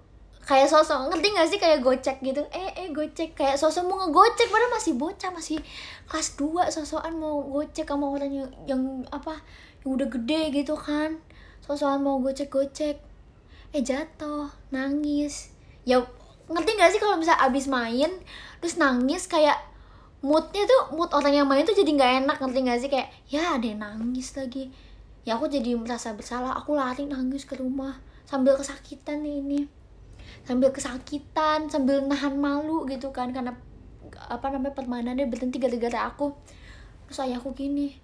kayak sosok ngerti gak sih kayak gocek gitu eh eh gocek kayak sosok mau ngegocek padahal masih bocah masih kelas 2 sosokan mau gocek sama orang yang, yang apa yang udah gede gitu kan sosokan mau gocek gocek eh jatuh nangis ya ngerti gak sih kalau misalnya abis main terus nangis kayak moodnya tuh mood orang yang main tuh jadi nggak enak ngerti gak sih kayak ya ada yang nangis lagi ya aku jadi merasa bersalah aku lari nangis ke rumah sambil kesakitan nih ini sambil kesakitan sambil nahan malu gitu kan karena apa namanya permainannya berhenti gara-gara aku terus ayahku gini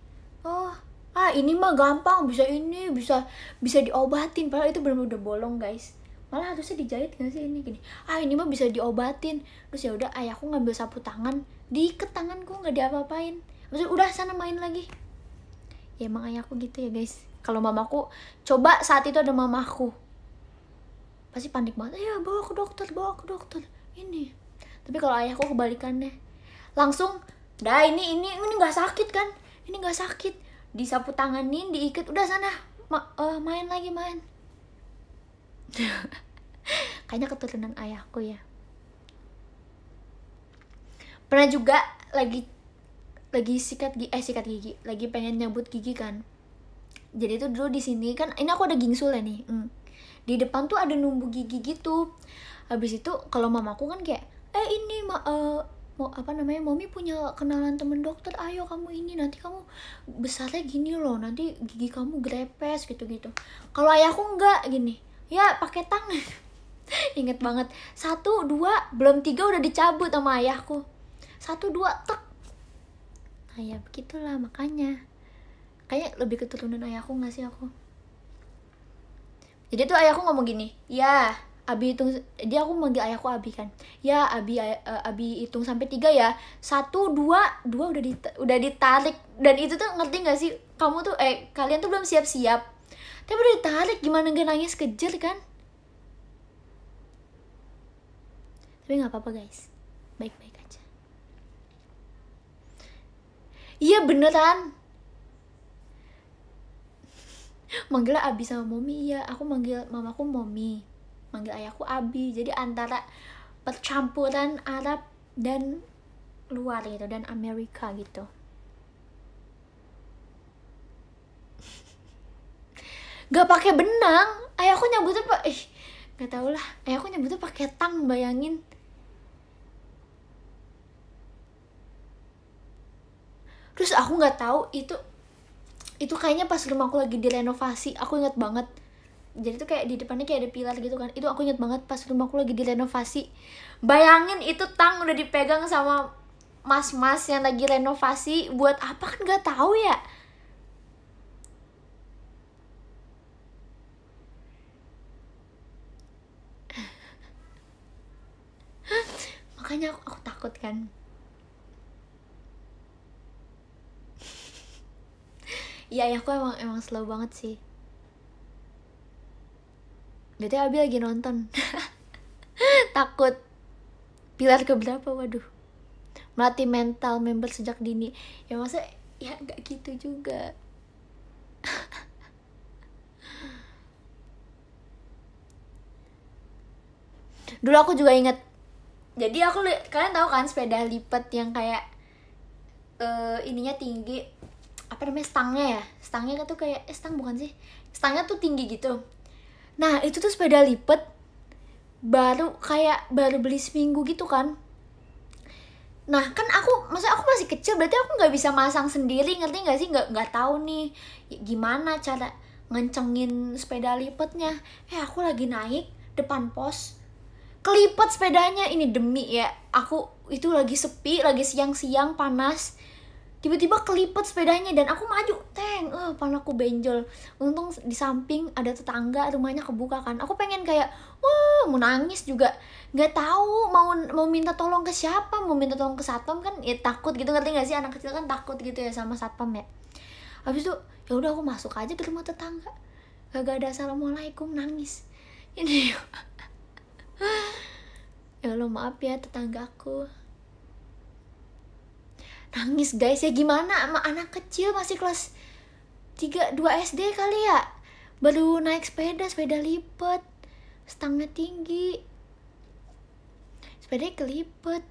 oh ah ini mah gampang bisa ini bisa bisa diobatin padahal itu belum udah bolong guys malah harusnya dijahit gak sih ini gini ah ini mah bisa diobatin terus ya udah ayahku ngambil sapu tangan di tanganku nggak diapa-apain maksudnya udah sana main lagi ya emang ayahku gitu ya guys kalau mamaku coba saat itu ada mamaku pasti panik banget ya bawa ke dokter bawa ke dokter ini tapi kalau ayahku kebalikannya langsung dah ini ini ini nggak sakit kan ini nggak sakit disapu tanganin diikat udah sana ma uh, main lagi main (laughs) kayaknya keturunan ayahku ya pernah juga lagi lagi sikat gigi eh sikat gigi lagi pengen nyabut gigi kan jadi itu dulu di sini kan ini aku ada gingsul ya nih hmm di depan tuh ada numbu gigi gitu habis itu kalau mamaku kan kayak eh ini ma uh, eh, mau apa namanya mommy punya kenalan temen dokter ayo kamu ini nanti kamu besarnya gini loh nanti gigi kamu grepes gitu gitu kalau ayahku enggak gini ya pakai tangan (laughs) inget banget satu dua belum tiga udah dicabut sama ayahku satu dua tek nah ya begitulah makanya kayak lebih keturunan ayahku nggak sih aku jadi tuh ayahku ngomong gini ya Abi hitung dia aku manggil ayahku Abi kan ya Abi uh, Abi hitung sampai tiga ya satu dua dua udah di udah ditarik dan itu tuh ngerti nggak sih kamu tuh eh kalian tuh belum siap siap tapi udah ditarik gimana gak nangis kejer kan tapi nggak apa apa guys baik baik aja iya beneran manggil abi sama momi ya aku manggil mamaku momi manggil ayahku abi jadi antara percampuran Arab dan luar gitu dan Amerika gitu (laughs) gak pakai benang ayahku nyebutnya pak eh, gak tau lah ayahku nyebutnya pakai tang bayangin terus aku nggak tahu itu itu kayaknya pas rumahku lagi direnovasi aku inget banget jadi tuh kayak di depannya kayak ada pilar gitu kan itu aku inget banget pas rumahku lagi direnovasi bayangin itu tang udah dipegang sama mas-mas yang lagi renovasi buat apa kan nggak tahu ya (laughs) makanya aku, aku takut kan iya ayahku emang emang slow banget sih berarti Abi lagi nonton (laughs) takut pilar keberapa waduh melatih mental member sejak dini ya masa ya nggak gitu juga (laughs) dulu aku juga inget jadi aku kalian tahu kan sepeda lipat yang kayak uh, ininya tinggi apa namanya stangnya ya stangnya kan tuh kayak eh, stang bukan sih stangnya tuh tinggi gitu nah itu tuh sepeda lipet baru kayak baru beli seminggu gitu kan nah kan aku maksudnya aku masih kecil berarti aku nggak bisa masang sendiri ngerti nggak sih nggak nggak tahu nih ya gimana cara ngencengin sepeda lipetnya eh aku lagi naik depan pos kelipet sepedanya ini demi ya aku itu lagi sepi lagi siang-siang panas tiba-tiba kelipet sepedanya dan aku maju teng eh uh, panaku benjol untung di samping ada tetangga rumahnya kebuka kan aku pengen kayak wah mau nangis juga nggak tahu mau mau minta tolong ke siapa mau minta tolong ke satpam kan ya takut gitu ngerti nggak sih anak kecil kan takut gitu ya sama satpam ya habis itu ya udah aku masuk aja ke rumah tetangga gak ada assalamualaikum nangis ini (laughs) ya lo maaf ya tetangga aku nangis guys ya gimana sama anak kecil masih kelas 3 2 SD kali ya baru naik sepeda sepeda lipet stangnya tinggi sepeda kelipet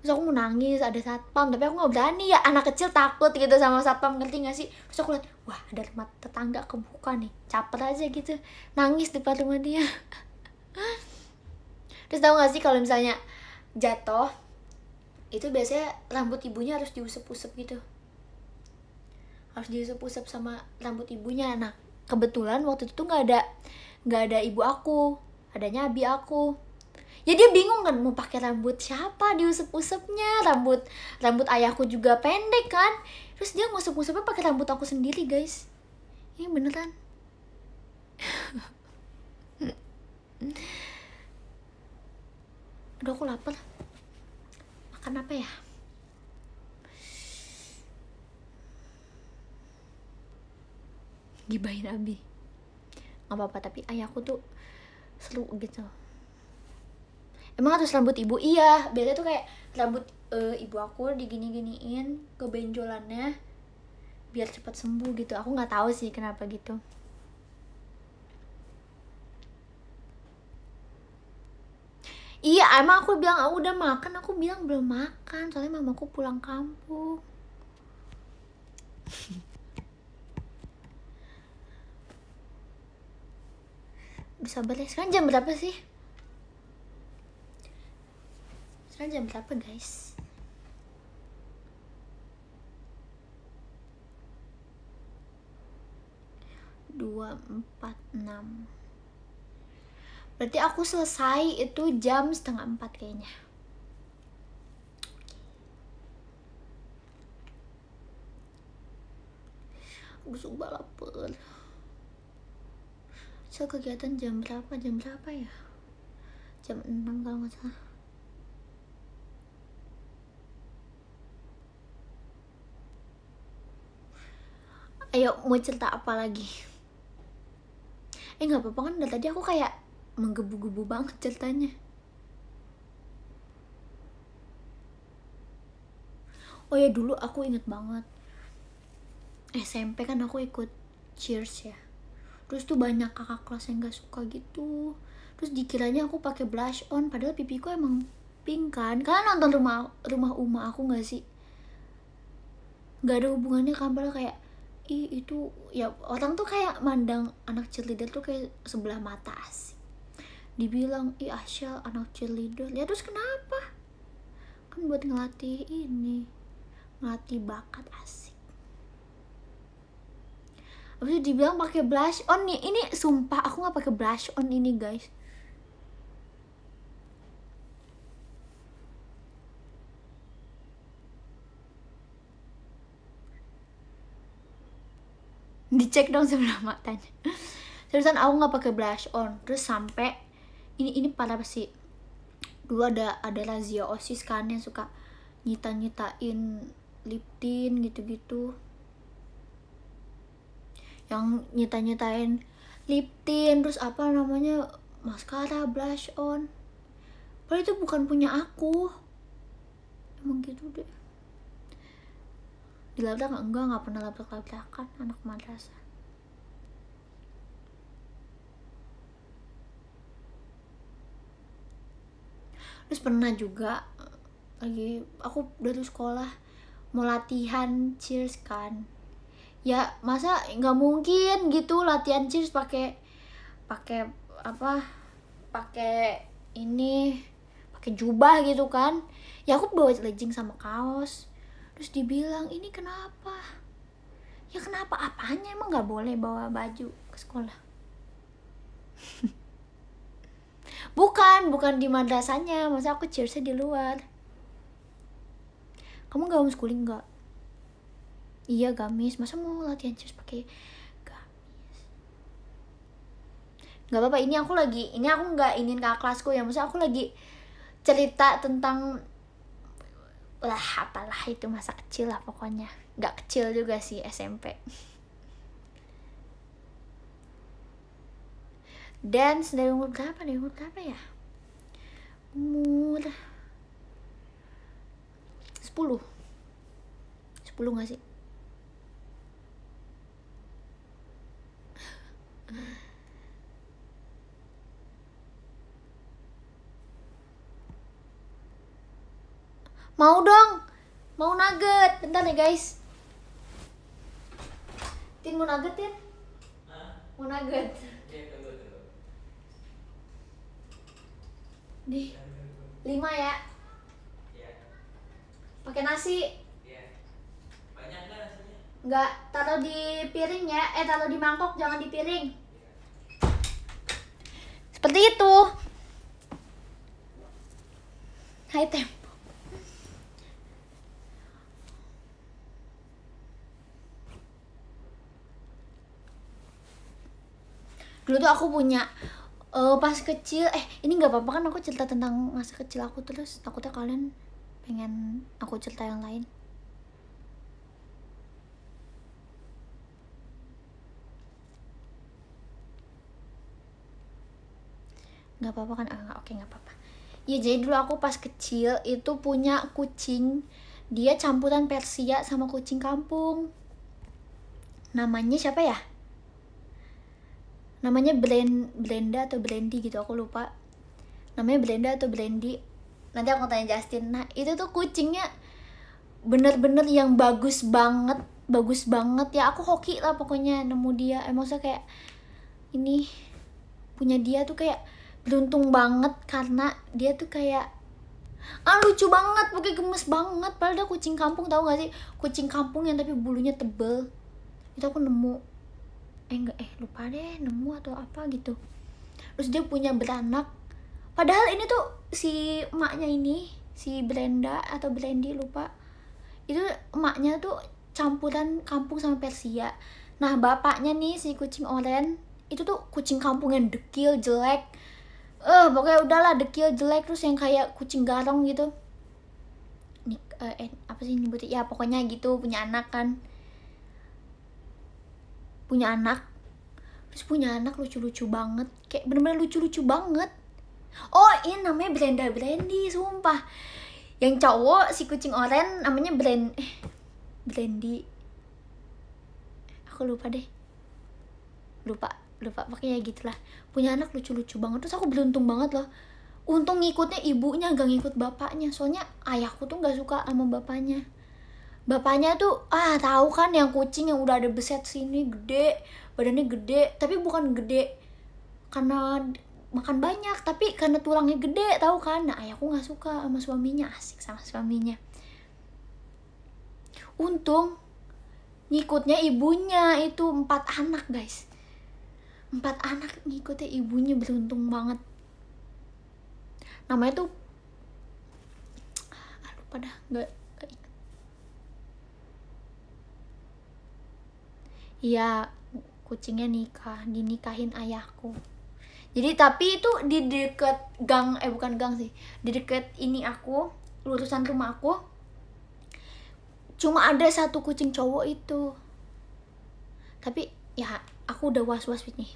terus aku mau nangis ada satpam tapi aku nggak berani ya anak kecil takut gitu sama satpam ngerti gak sih terus aku lihat wah ada rumah tetangga kebuka nih caper aja gitu nangis di depan rumah dia (laughs) terus tau gak sih kalau misalnya jatuh itu biasanya rambut ibunya harus diusap-usap gitu harus diusap-usap sama rambut ibunya nah kebetulan waktu itu tuh nggak ada nggak ada ibu aku adanya abi aku ya dia bingung kan mau pakai rambut siapa diusap-usapnya rambut rambut ayahku juga pendek kan terus dia mau ngusap usapnya pakai rambut aku sendiri guys ini beneran (laughs) udah aku lapar kenapa ya gibahin abi nggak apa-apa tapi ayahku tuh seru gitu emang harus rambut ibu iya biasanya tuh kayak rambut uh, ibu aku digini-giniin kebenjolannya biar cepat sembuh gitu aku nggak tahu sih kenapa gitu iya emang aku bilang aku udah makan aku bilang belum makan soalnya mamaku pulang kampung (laughs) bisa beres sekarang jam berapa sih sekarang jam berapa guys dua empat enam berarti aku selesai itu jam setengah empat kayaknya aku sumpah lapar so kegiatan jam berapa jam berapa ya jam enam kalau nggak salah ayo mau cerita apa lagi eh nggak apa-apa kan dari tadi aku kayak menggebu-gebu banget ceritanya oh ya dulu aku inget banget SMP kan aku ikut cheers ya terus tuh banyak kakak kelas yang gak suka gitu terus dikiranya aku pakai blush on padahal pipiku emang pink kan kalian nonton rumah rumah umah aku gak sih gak ada hubungannya kan padahal kayak ih itu ya orang tuh kayak mandang anak cheerleader tuh kayak sebelah mata sih dibilang i Asyal anak cheerleader ya terus kenapa kan buat ngelatih ini ngelatih bakat asik abis itu dibilang pakai blush on nih ini sumpah aku nggak pakai blush on ini guys dicek dong sebelah matanya terusan aku nggak pakai blush on terus sampai ini ini parah sih dulu ada ada razia osis kan yang suka nyita nyitain lip tint gitu gitu yang nyita nyitain lip tint terus apa namanya maskara blush on padahal itu bukan punya aku emang gitu deh dilabrak enggak enggak pernah labrak labrakan anak madrasah terus pernah juga lagi aku dari sekolah mau latihan cheers kan ya masa nggak mungkin gitu latihan cheers pakai pakai apa pakai ini pakai jubah gitu kan ya aku bawa legging sama kaos terus dibilang ini kenapa ya kenapa apanya emang nggak boleh bawa baju ke sekolah (laughs) bukan bukan di madrasahnya masa aku cheersnya di luar kamu gak homeschooling gak iya gamis masa mau latihan cheers pakai gamis nggak apa-apa ini aku lagi ini aku nggak ingin ke kelasku ya masa aku lagi cerita tentang lah apalah itu masa kecil lah pokoknya nggak kecil juga sih SMP dance dari umur berapa nih? Umur berapa ya? Umur sepuluh, sepuluh gak sih? Mau dong. Mau nugget. Bentar nih, ya, guys. Tin mau nugget, Tin? Mau nugget. di lima ya pakai nasi nggak taruh di piring ya eh taruh di mangkok jangan di piring seperti itu hai tem dulu tuh aku punya uh, pas kecil eh ini nggak apa-apa kan aku cerita tentang masa kecil aku terus takutnya kalian pengen aku cerita yang lain nggak apa-apa kan ah, oke nggak apa-apa ya jadi dulu aku pas kecil itu punya kucing dia campuran Persia sama kucing kampung namanya siapa ya namanya blend blenda atau blendy gitu aku lupa namanya blenda atau blendy nanti aku tanya Justin nah itu tuh kucingnya bener-bener yang bagus banget bagus banget ya aku hoki lah pokoknya nemu dia emosnya eh, kayak ini punya dia tuh kayak beruntung banget karena dia tuh kayak ah lucu banget pokoknya gemes banget padahal dia kucing kampung tau gak sih kucing kampung yang tapi bulunya tebel itu aku nemu eh enggak eh lupa deh nemu atau apa gitu terus dia punya beranak padahal ini tuh si emaknya ini si Brenda atau Brandy lupa itu emaknya tuh campuran kampung sama Persia nah bapaknya nih si kucing oren itu tuh kucing kampung yang dekil jelek eh uh, pokoknya udahlah dekil jelek terus yang kayak kucing garong gitu nih uh, eh, apa sih nyebutnya ya pokoknya gitu punya anak kan punya anak terus punya anak lucu-lucu banget kayak bener-bener lucu-lucu banget oh ini namanya Brenda Brandy sumpah yang cowok si kucing oren namanya Brand eh, Brandy aku lupa deh lupa lupa pokoknya gitulah punya anak lucu-lucu banget terus aku beruntung banget loh untung ngikutnya ibunya gak ngikut bapaknya soalnya ayahku tuh gak suka sama bapaknya bapaknya tuh ah tahu kan yang kucing yang udah ada beset sini gede badannya gede tapi bukan gede karena makan banyak tapi karena tulangnya gede tahu kan nah ayahku nggak suka sama suaminya asik sama suaminya untung ngikutnya ibunya itu empat anak guys empat anak ngikutnya ibunya beruntung banget namanya tuh aduh pada nggak iya kucingnya nikah dinikahin ayahku jadi tapi itu di deket gang eh bukan gang sih di deket ini aku lurusan rumah aku cuma ada satu kucing cowok itu tapi ya aku udah was was nih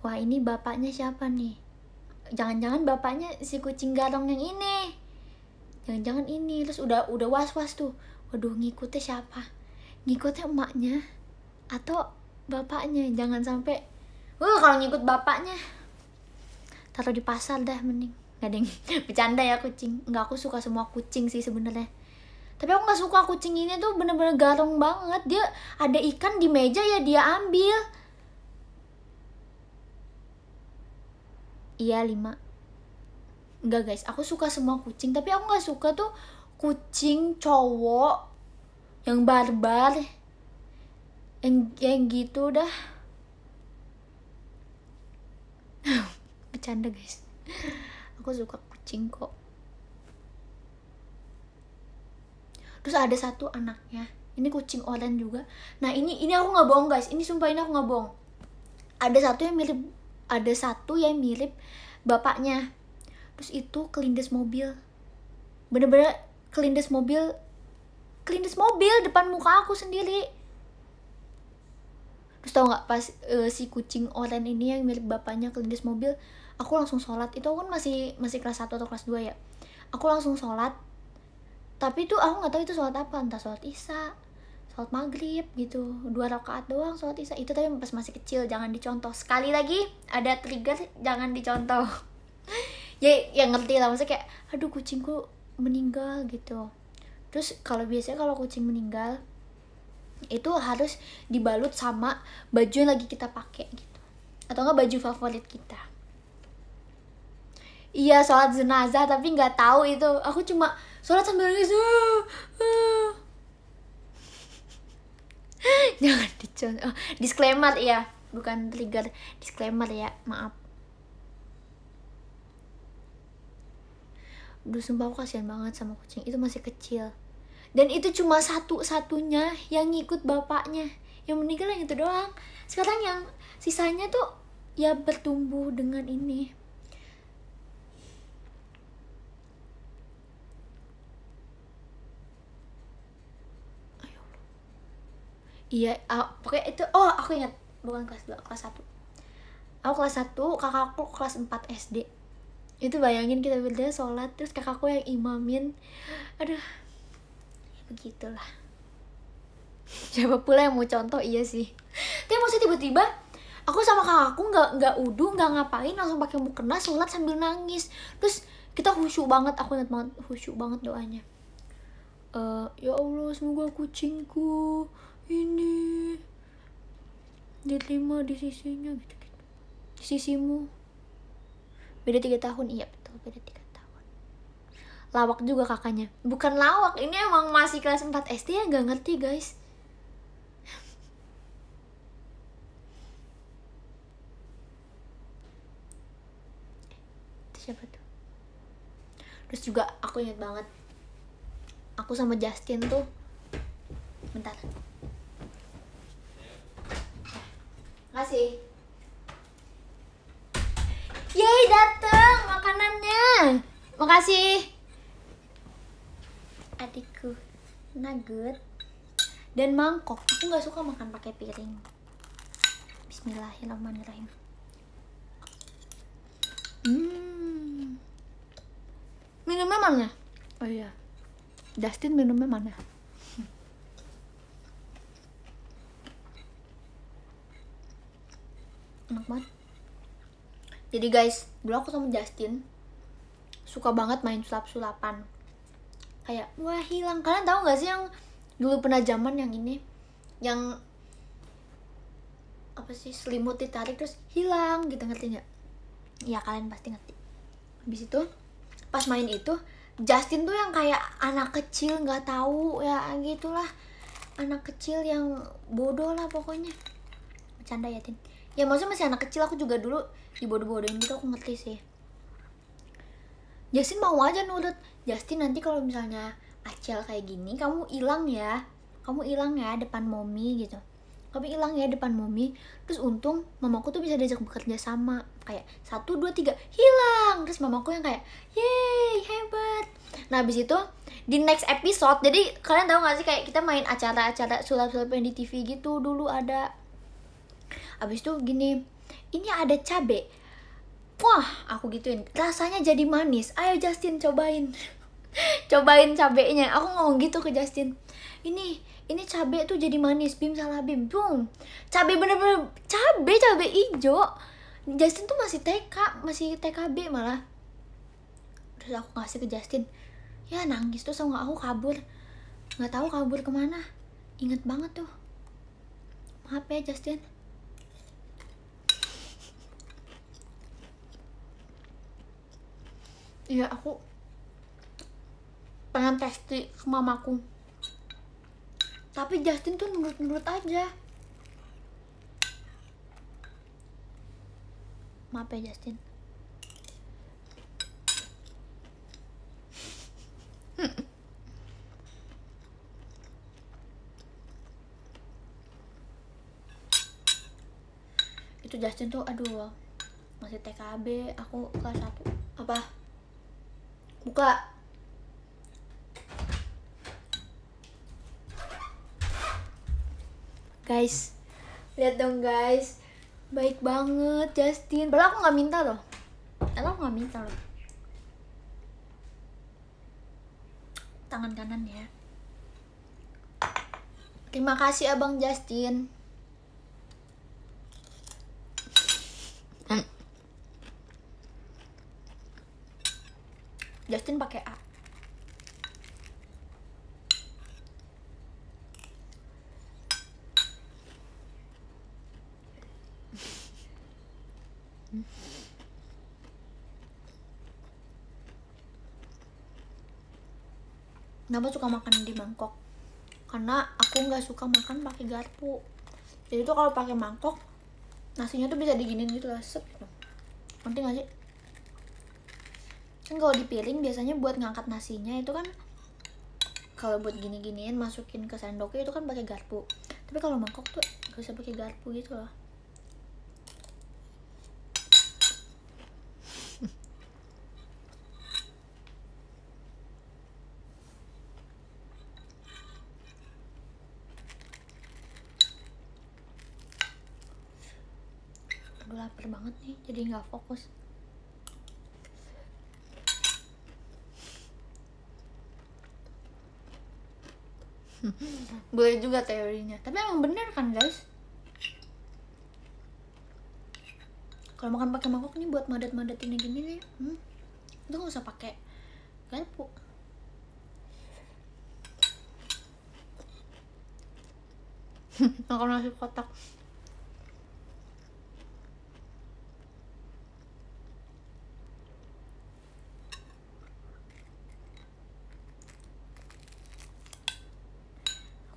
wah ini bapaknya siapa nih jangan-jangan bapaknya si kucing garong yang ini jangan-jangan ini terus udah udah was was tuh waduh ngikutnya siapa ngikutnya emaknya atau bapaknya jangan sampai uh kalau ngikut bapaknya taruh di pasar dah mending nggak ding (laughs) bercanda ya kucing nggak aku suka semua kucing sih sebenarnya tapi aku nggak suka kucing ini tuh bener-bener garong banget dia ada ikan di meja ya dia ambil iya lima Enggak guys, aku suka semua kucing Tapi aku nggak suka tuh kucing cowok Yang barbar yang, yang gitu dah (laughs) bercanda guys aku suka kucing kok terus ada satu anaknya ini kucing orang juga nah ini ini aku nggak bohong guys ini sumpah ini aku nggak bohong ada satu yang mirip ada satu yang mirip bapaknya terus itu kelindes mobil bener-bener kelindes mobil kelindes mobil depan muka aku sendiri terus tau nggak pas uh, si kucing oren ini yang milik bapaknya kelindes mobil aku langsung sholat itu aku kan masih masih kelas 1 atau kelas 2 ya aku langsung sholat tapi tuh aku nggak tahu itu sholat apa entah sholat isya sholat maghrib gitu dua rakaat doang sholat isya itu tapi pas masih kecil jangan dicontoh sekali lagi ada trigger jangan dicontoh (laughs) ya yang ngerti lah maksudnya kayak aduh kucingku meninggal gitu terus kalau biasanya kalau kucing meninggal itu harus dibalut sama baju yang lagi kita pakai gitu atau enggak baju favorit kita iya sholat jenazah tapi nggak tahu itu aku cuma sholat sambil nangis (laughs) jangan dicontoh oh, disclaimer ya bukan trigger disclaimer ya maaf Duh sumpah aku kasihan banget sama kucing Itu masih kecil dan itu cuma satu-satunya yang ngikut bapaknya yang meninggal yang itu doang sekarang yang sisanya tuh ya bertumbuh dengan ini Iya, uh, pokoknya itu, oh aku ingat, bukan kelas 2, kelas 1 Aku kelas 1, kakakku kelas 4 SD Itu bayangin kita berdua sholat, terus kakakku yang imamin Aduh, begitulah siapa pula yang mau contoh iya sih tapi maksudnya tiba-tiba aku sama kakak aku nggak nggak udu nggak ngapain langsung pakai mukena sholat sambil nangis terus kita khusyuk banget aku ingat banget khusyuk banget doanya uh, ya allah semoga kucingku ini diterima di sisinya gitu gitu Di sisimu beda tiga tahun iya betul beda tiga lawak juga kakaknya bukan lawak ini emang masih kelas 4 SD ya gak ngerti guys itu siapa tuh terus juga aku inget banget aku sama Justin tuh bentar eh, kasih Yeay dateng makanannya Makasih adikku nugget dan mangkok aku nggak suka makan pakai piring Bismillahirrahmanirrahim hmm. minumnya mana oh iya Dustin minumnya mana enak banget jadi guys dulu aku sama Justin suka banget main sulap-sulapan kayak wah hilang kalian tahu nggak sih yang dulu pernah zaman yang ini yang apa sih selimut ditarik terus hilang gitu ngerti nggak ya kalian pasti ngerti habis itu pas main itu Justin tuh yang kayak anak kecil nggak tahu ya gitulah anak kecil yang bodoh lah pokoknya bercanda ya Tin ya maksudnya masih anak kecil aku juga dulu dibodoh-bodohin gitu aku ngerti sih Justin mau aja nurut Justin nanti kalau misalnya acil kayak gini kamu hilang ya kamu hilang ya depan mommy gitu kamu hilang ya depan mommy terus untung mamaku tuh bisa diajak bekerja sama kayak satu dua tiga hilang terus mamaku yang kayak yay hebat nah abis itu di next episode jadi kalian tahu gak sih kayak kita main acara-acara sulap-sulap yang di TV gitu dulu ada abis itu gini ini ada cabe wah aku gituin rasanya jadi manis ayo Justin cobain (laughs) cobain cabenya aku ngomong gitu ke Justin ini ini cabe tuh jadi manis bim salah bim boom cabe bener-bener cabe cabe hijau. Justin tuh masih TK masih TKB malah terus aku ngasih ke Justin ya nangis tuh sama aku kabur nggak tahu kabur kemana inget banget tuh maaf ya Justin iya aku pengen testi ke mamaku tapi Justin tuh nurut-nurut aja maaf ya Justin (laughs) itu Justin tuh aduh masih TKB aku kelas 1 apa buka guys lihat dong guys baik banget Justin padahal aku nggak minta loh padahal aku nggak minta loh tangan kanan ya terima kasih abang Justin kenapa suka makan di mangkok karena aku nggak suka makan pakai garpu jadi tuh kalau pakai mangkok nasinya tuh bisa diginin gitu lah sep penting nanti nggak sih kan kalau di piring biasanya buat ngangkat nasinya itu kan kalau buat gini-giniin masukin ke sendoknya itu kan pakai garpu tapi kalau mangkok tuh gak bisa pakai garpu gitu loh jadi nggak fokus (laughs) boleh juga teorinya tapi emang bener kan guys kalau makan pakai mangkok ini buat madat-madat ini gini nih hmm, itu nggak usah pakai garpu (laughs) makan nasi kotak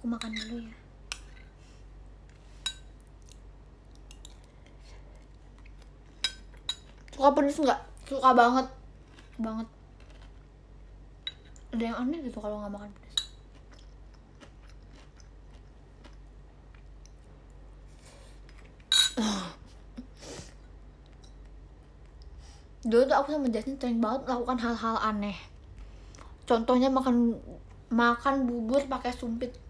aku makan dulu ya suka pedes nggak suka banget banget ada yang aneh gitu kalau nggak makan pedes (sighs) dulu tuh aku sama Jasmine sering banget melakukan hal-hal aneh contohnya makan makan bubur pakai sumpit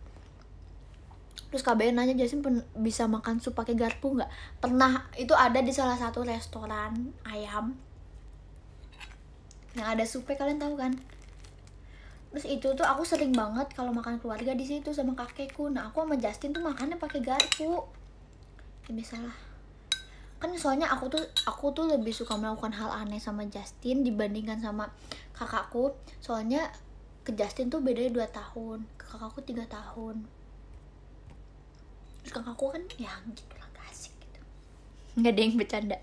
terus KBN nanya Jasin bisa makan sup pakai garpu nggak pernah itu ada di salah satu restoran ayam yang ada supnya kalian tahu kan terus itu tuh aku sering banget kalau makan keluarga di situ sama kakekku nah aku sama Justin tuh makannya pakai garpu ya salah kan soalnya aku tuh aku tuh lebih suka melakukan hal aneh sama Justin dibandingkan sama kakakku soalnya ke Justin tuh bedanya 2 tahun ke kakakku tiga tahun terus aku kan ya gitu lah gak asik gitu nggak ada yang bercanda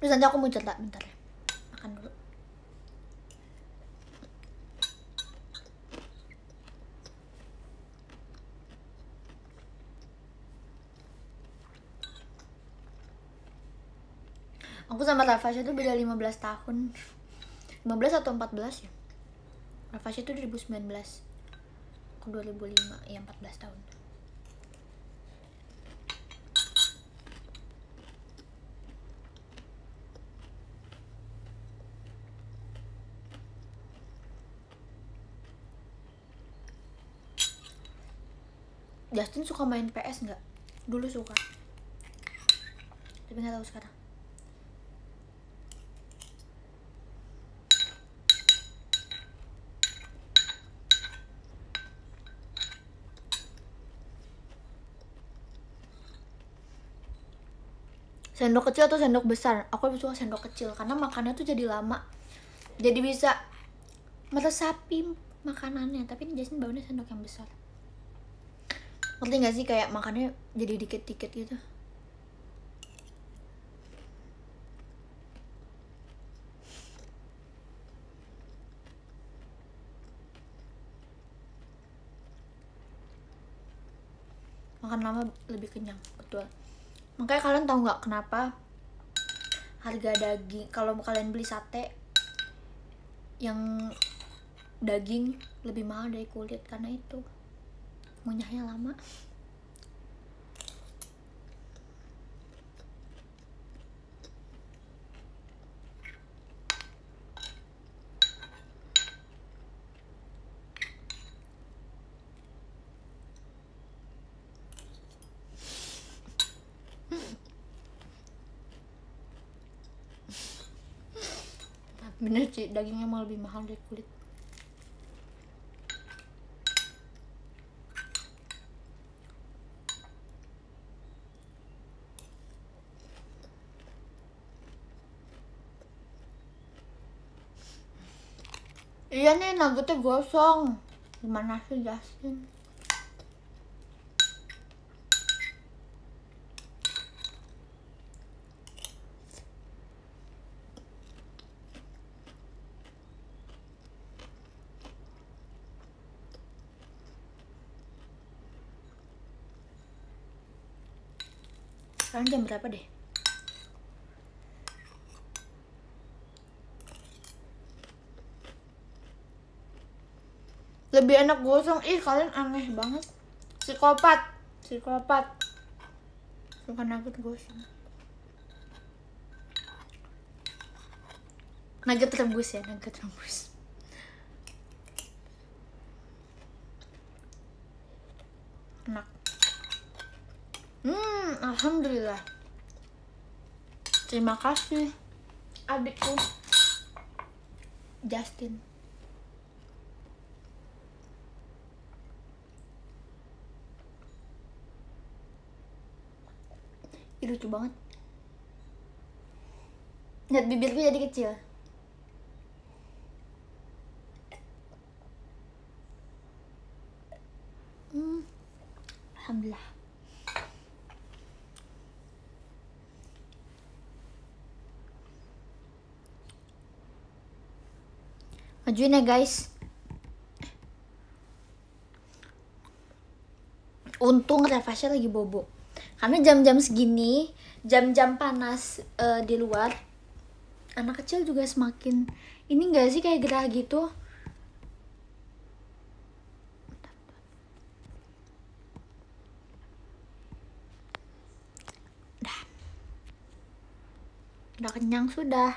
Terus nanti aku mau cerita bentar ya. Makan dulu. aku sama Rafasha tuh beda 15 tahun 15 atau 14 ya Rafasha tuh 2019 aku 2005 ya 14 tahun Justin suka main PS nggak? Dulu suka. Tapi nggak tahu sekarang. sendok kecil atau sendok besar aku lebih suka sendok kecil karena makannya tuh jadi lama jadi bisa meresapi makanannya tapi ini bau baunya sendok yang besar ngerti gak sih kayak makannya jadi dikit-dikit gitu makan lama lebih kenyang betul makanya kalian tahu nggak kenapa harga daging kalau kalian beli sate yang daging lebih mahal dari kulit karena itu ngunyahnya lama bener sih dagingnya mau lebih mahal dari kulit Iya nih nanggutnya gosong Gimana sih Justin jam berapa deh lebih enak gosong ih kalian aneh banget psikopat psikopat suka nugget gosong nugget rebus ya nugget rebus enak Hmm, alhamdulillah. Terima kasih adikku Justin. Ih, lucu banget. Lihat bibirku jadi kecil. Hmm, alhamdulillah. Majuin ya guys. Untung Refasnya lagi bobo. Karena jam-jam segini, jam-jam panas uh, di luar, anak kecil juga semakin ini gak sih kayak gerah gitu. udah kenyang sudah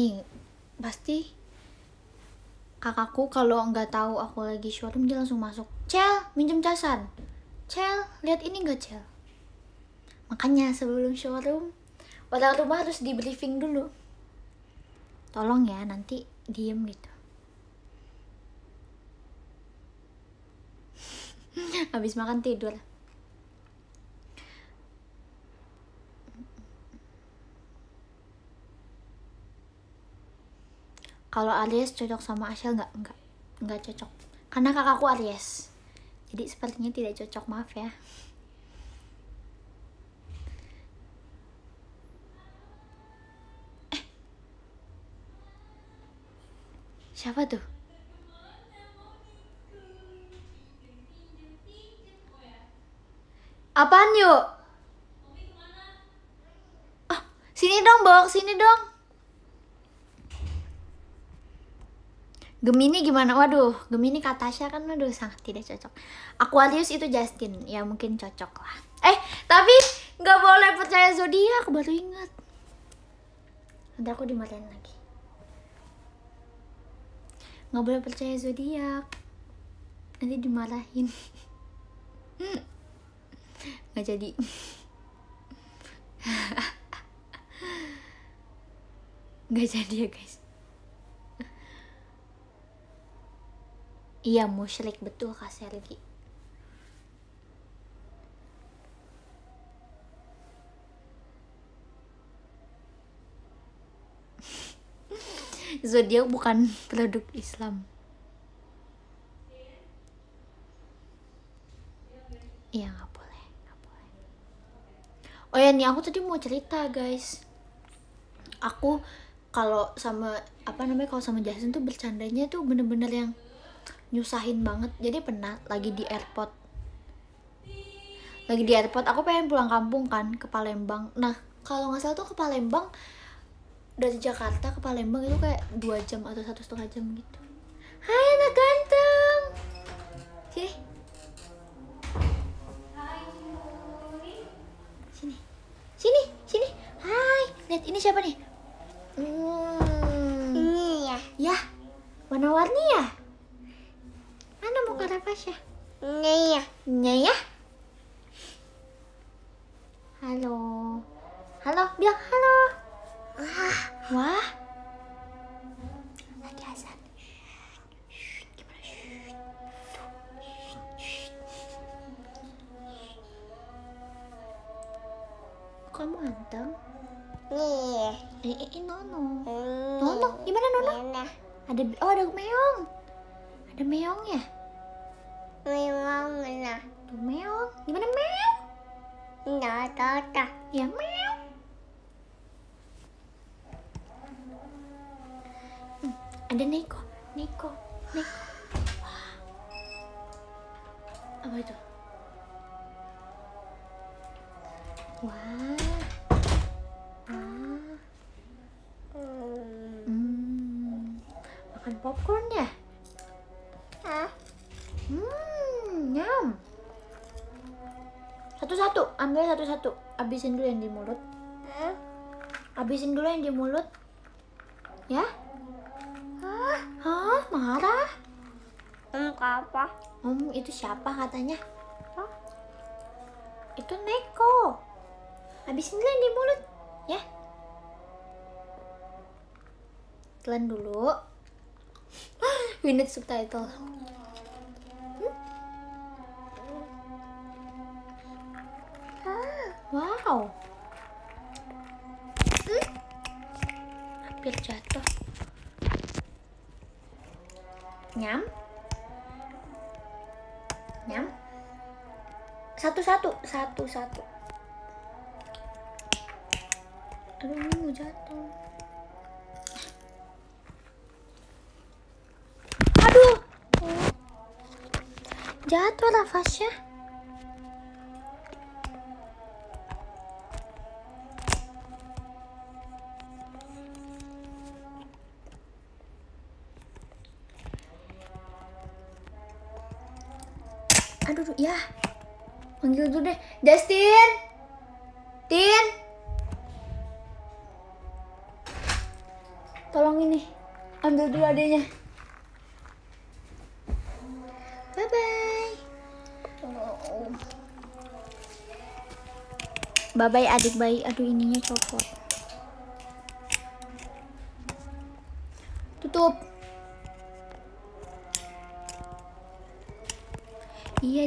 nih pasti kakakku kalau nggak tahu aku lagi showroom dia langsung masuk cel minjem casan cel lihat ini nggak cel makanya sebelum showroom orang rumah harus di briefing dulu tolong ya nanti diem gitu (laughs) habis makan tidur kalau Aries cocok sama Ashel nggak nggak nggak cocok karena kakakku Aries jadi sepertinya tidak cocok maaf ya eh. siapa tuh apaan yuk oh, sini dong bawa sini dong Gemini gimana? Waduh, Gemini kata Tasya kan waduh sangat tidak cocok. Aquarius itu Justin, ya mungkin cocok lah. Eh, tapi nggak boleh percaya zodiak, baru ingat. Nanti aku dimarahin lagi. Nggak boleh percaya zodiak. Nanti dimarahin. (laughs) Nggak jadi. (laughs) Nggak jadi ya guys. Iya musyrik betul Kak Sergi. (laughs) Zodiak bukan produk Islam. Iya nggak boleh, gak boleh. Oh ya nih aku tadi mau cerita guys. Aku kalau sama apa namanya kalau sama Jason tuh bercandanya tuh bener-bener yang nyusahin banget jadi pernah lagi di airport lagi di airport aku pengen pulang kampung kan ke Palembang nah kalau nggak salah tuh ke Palembang dari Jakarta ke Palembang itu kayak dua jam atau satu setengah jam gitu Hai anak ganteng sini sini sini sini Hai lihat ini siapa nih hmm. ini ya ya warna-warni ya Mana muka Natasha? Nyaya. Nyaya? Halo. Halo, bilang halo. Wah. Wah. Lagi azan. Kamu anteng? Nih. Iya. Eh, eh, eh, Nono. Hmm. Nono, gimana Nono? Ada, oh ada Meong. Ada Meong ya? meong nah meong gimana meong nggak ada ya meong hmm, ada neko neko neko Wah. (gasps) apa itu Wah. Ah. Hmm. Makan popcorn ya? Hah? Hmm nyam satu-satu ambil satu-satu abisin dulu yang di mulut abisin dulu yang di mulut ya hah hah marah ngomong apa um itu siapa katanya Hah? itu neko abisin dulu yang di mulut ya telan dulu (gasps) we subtitle Wow. Hmm? Hampir jatuh. Nyam. Nyam. Satu-satu, satu-satu. Aduh, mau jatuh. Aduh. Jatuh lah fasnya. dulu deh Justin Tin tolong ini ambil dulu adanya bye bye bye bye adik bayi aduh ininya copot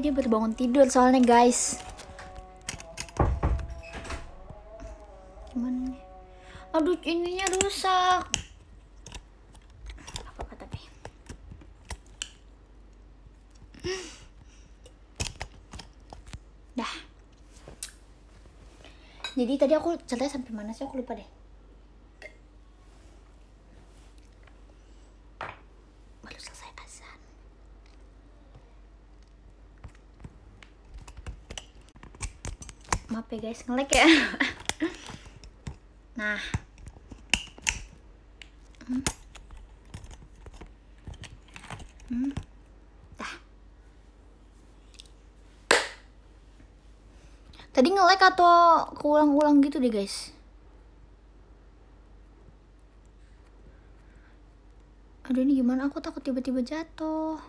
dia berbangun tidur soalnya guys gimana nih aduh ininya rusak apa kata tapi dah jadi tadi aku ceritanya sampai mana sih aku lupa deh guys ngelag ya (laughs) nah hmm. Hmm. Dah. tadi ngelag atau keulang-ulang gitu deh guys aduh ini gimana aku takut tiba-tiba jatuh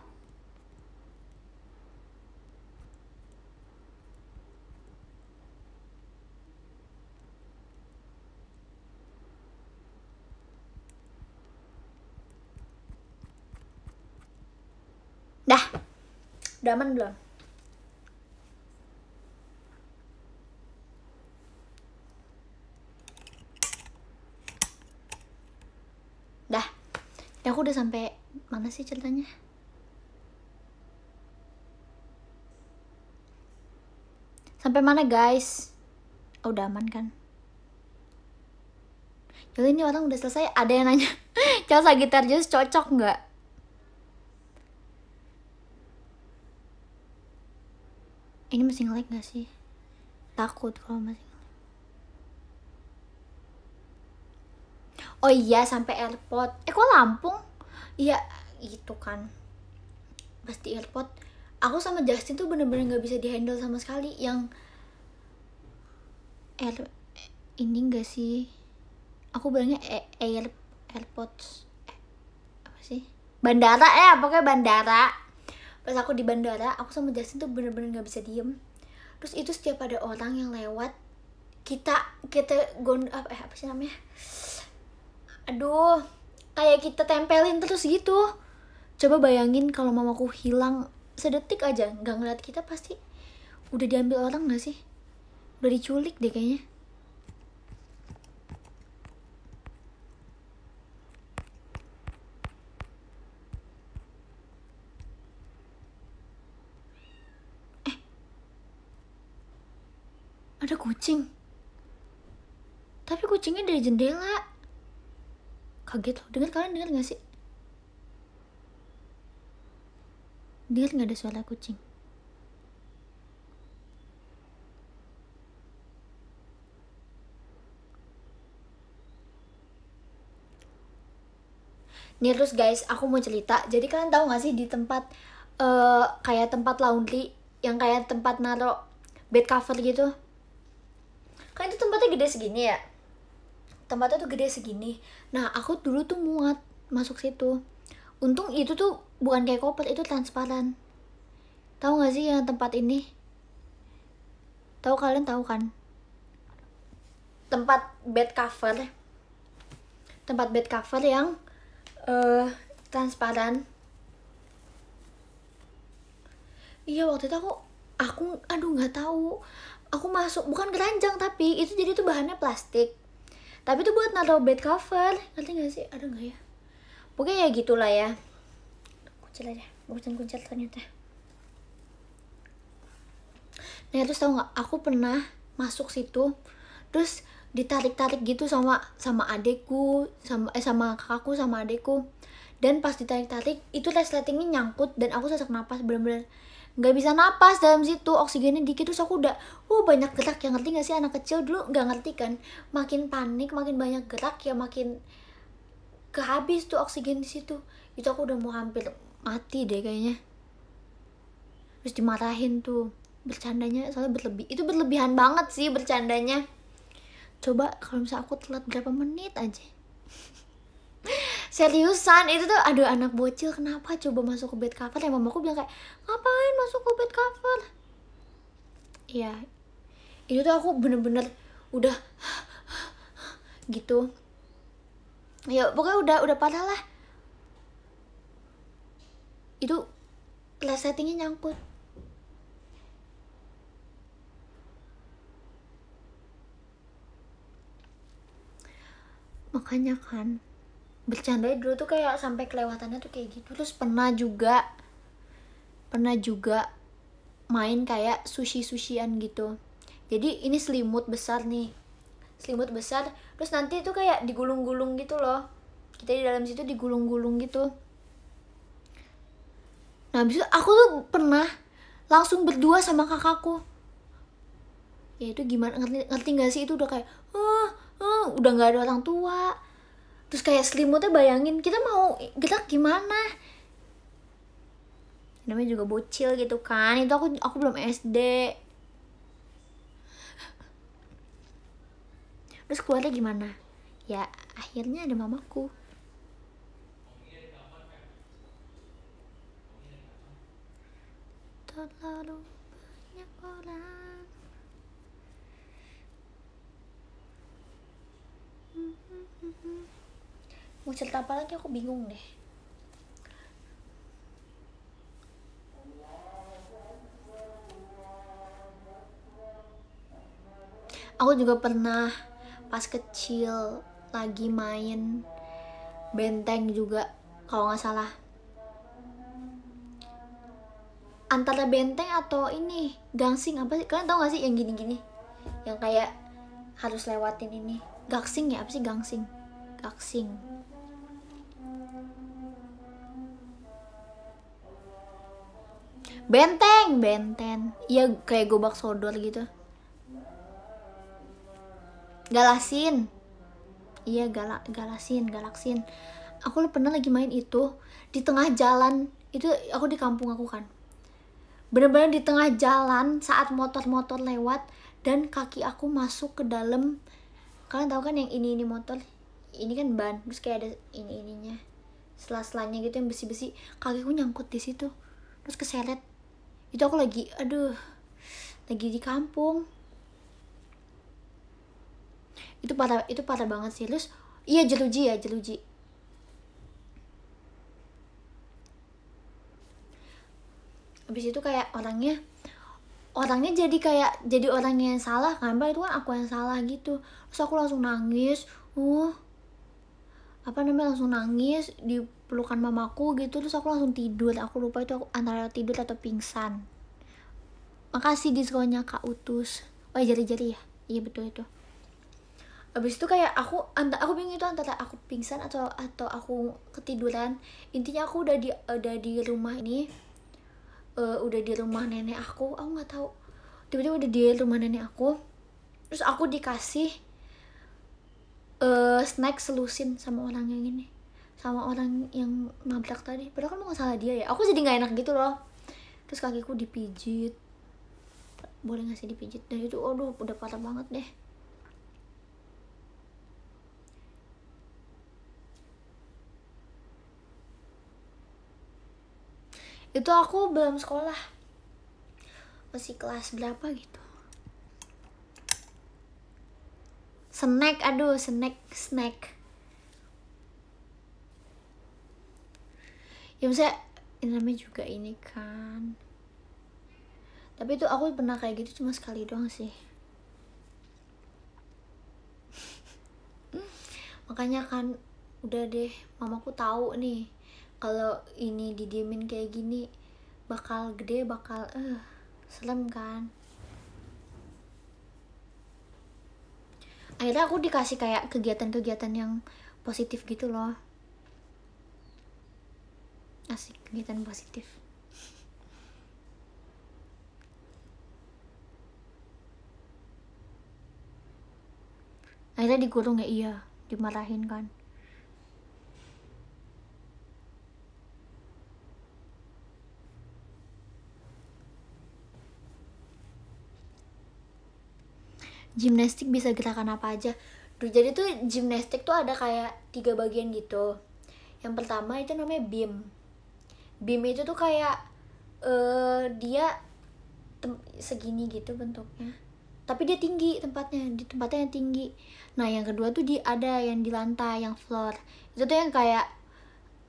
Udah aman belum? Dah. Ya aku udah sampai mana sih ceritanya? Sampai mana guys? Oh, udah aman kan? Jadi ini orang udah selesai, ada yang nanya, Calsa gitar jazz cocok nggak? ini masih ngelag gak sih takut kalau masih ngelag oh iya sampai airport eh kok Lampung iya gitu kan pasti airport aku sama Justin tuh bener-bener gak bisa dihandle sama sekali yang air ini gak sih aku bilangnya air airport apa sih bandara eh pokoknya bandara pas aku di bandara aku sama Justin tuh bener-bener nggak -bener bisa diem terus itu setiap ada orang yang lewat kita kita gond apa eh, apa sih namanya aduh kayak kita tempelin terus gitu coba bayangin kalau mamaku hilang sedetik aja nggak ngeliat kita pasti udah diambil orang nggak sih udah diculik deh kayaknya kucing. Tapi kucingnya dari jendela. Kaget loh. Dengar kalian dengar nggak sih? Dengar nggak ada suara kucing? Nih terus guys, aku mau cerita. Jadi kalian tahu gak sih di tempat uh, kayak tempat laundry yang kayak tempat naro bed cover gitu? kan itu tempatnya gede segini ya tempatnya tuh gede segini nah aku dulu tuh muat masuk situ untung itu tuh bukan kayak koper itu transparan tahu nggak sih yang tempat ini tahu kalian tahu kan tempat bed cover tempat bed cover yang uh, transparan iya waktu itu aku aku aduh nggak tahu aku masuk bukan keranjang tapi itu jadi tuh bahannya plastik tapi itu buat naruh bed cover ngerti gak sih ada nggak ya pokoknya ya gitulah ya kuncil aja bukan kuncil ternyata nah terus tau nggak aku pernah masuk situ terus ditarik-tarik gitu sama sama adekku sama eh sama kakakku sama adekku dan pas ditarik-tarik itu resletingnya nyangkut dan aku sesak napas bener-bener nggak bisa napas dalam situ oksigennya dikit terus aku udah uh banyak gerak yang ngerti nggak sih anak kecil dulu nggak ngerti kan makin panik makin banyak gerak ya makin kehabis tuh oksigen di situ itu aku udah mau hampir mati deh kayaknya terus dimarahin tuh bercandanya soalnya berlebih itu berlebihan banget sih bercandanya coba kalau misalnya aku telat berapa menit aja (laughs) seriusan itu tuh aduh anak bocil kenapa coba masuk ke bed cover ya mamaku bilang kayak ngapain masuk ke bed cover ya itu tuh aku bener-bener udah gitu ya pokoknya udah udah parah lah itu settingnya nyangkut makanya kan bercanda dulu tuh kayak sampai kelewatannya tuh kayak gitu terus pernah juga pernah juga main kayak sushi sushian gitu jadi ini selimut besar nih selimut besar terus nanti itu kayak digulung-gulung gitu loh kita di dalam situ digulung-gulung gitu nah habis itu aku tuh pernah langsung berdua sama kakakku ya itu gimana ngerti ngerti gak sih itu udah kayak ah, uh, udah nggak ada orang tua terus kayak selimutnya bayangin kita mau kita gimana namanya juga bocil gitu kan itu aku aku belum SD terus keluarnya gimana ya akhirnya ada mamaku terlalu mau cerita apa lagi aku bingung deh aku juga pernah pas kecil lagi main benteng juga kalau nggak salah antara benteng atau ini gangsing apa sih kalian tau gak sih yang gini-gini yang kayak harus lewatin ini gangsing ya apa sih gangsing gangsing benteng benten iya kayak gobak sodor gitu galasin iya galak galasin galaksin aku pernah lagi main itu di tengah jalan itu aku di kampung aku kan bener-bener di tengah jalan saat motor-motor lewat dan kaki aku masuk ke dalam kalian tahu kan yang ini ini motor ini kan ban terus kayak ada ini ininya selas-selanya gitu yang besi-besi Kaki aku nyangkut di situ terus keseret itu aku lagi aduh lagi di kampung itu parah itu parah banget sih terus iya jeruji ya jeruji habis itu kayak orangnya orangnya jadi kayak jadi orangnya yang salah kan itu kan aku yang salah gitu terus aku langsung nangis uh apa namanya langsung nangis di pelukan mamaku gitu terus aku langsung tidur aku lupa itu aku antara tidur atau pingsan makasih diskonnya kak utus oh iya, jari-jari ya iya betul itu abis itu kayak aku antara aku bingung itu antara aku pingsan atau atau aku ketiduran intinya aku udah di ada di rumah ini uh, udah di rumah nenek aku aku nggak tahu tiba-tiba udah di rumah nenek aku terus aku dikasih uh, snack selusin sama orang yang ini sama orang yang nabrak tadi padahal kamu nggak salah dia ya aku jadi nggak enak gitu loh terus kakiku dipijit boleh ngasih dipijit dan itu aduh udah parah banget deh itu aku belum sekolah masih kelas berapa gitu snack aduh snack snack ya saya ini namanya juga ini kan tapi itu aku pernah kayak gitu cuma sekali doang sih (laughs) makanya kan udah deh mamaku tahu nih kalau ini didiemin kayak gini bakal gede bakal eh uh, serem kan akhirnya aku dikasih kayak kegiatan-kegiatan yang positif gitu loh asik kegiatan positif akhirnya digurung ya iya dimarahin kan gimnastik bisa gerakan apa aja Duh, jadi tuh gimnastik tuh ada kayak tiga bagian gitu yang pertama itu namanya beam beam itu tuh kayak uh, dia segini gitu bentuknya tapi dia tinggi tempatnya di tempatnya yang tinggi nah yang kedua tuh di ada yang di lantai yang floor itu tuh yang kayak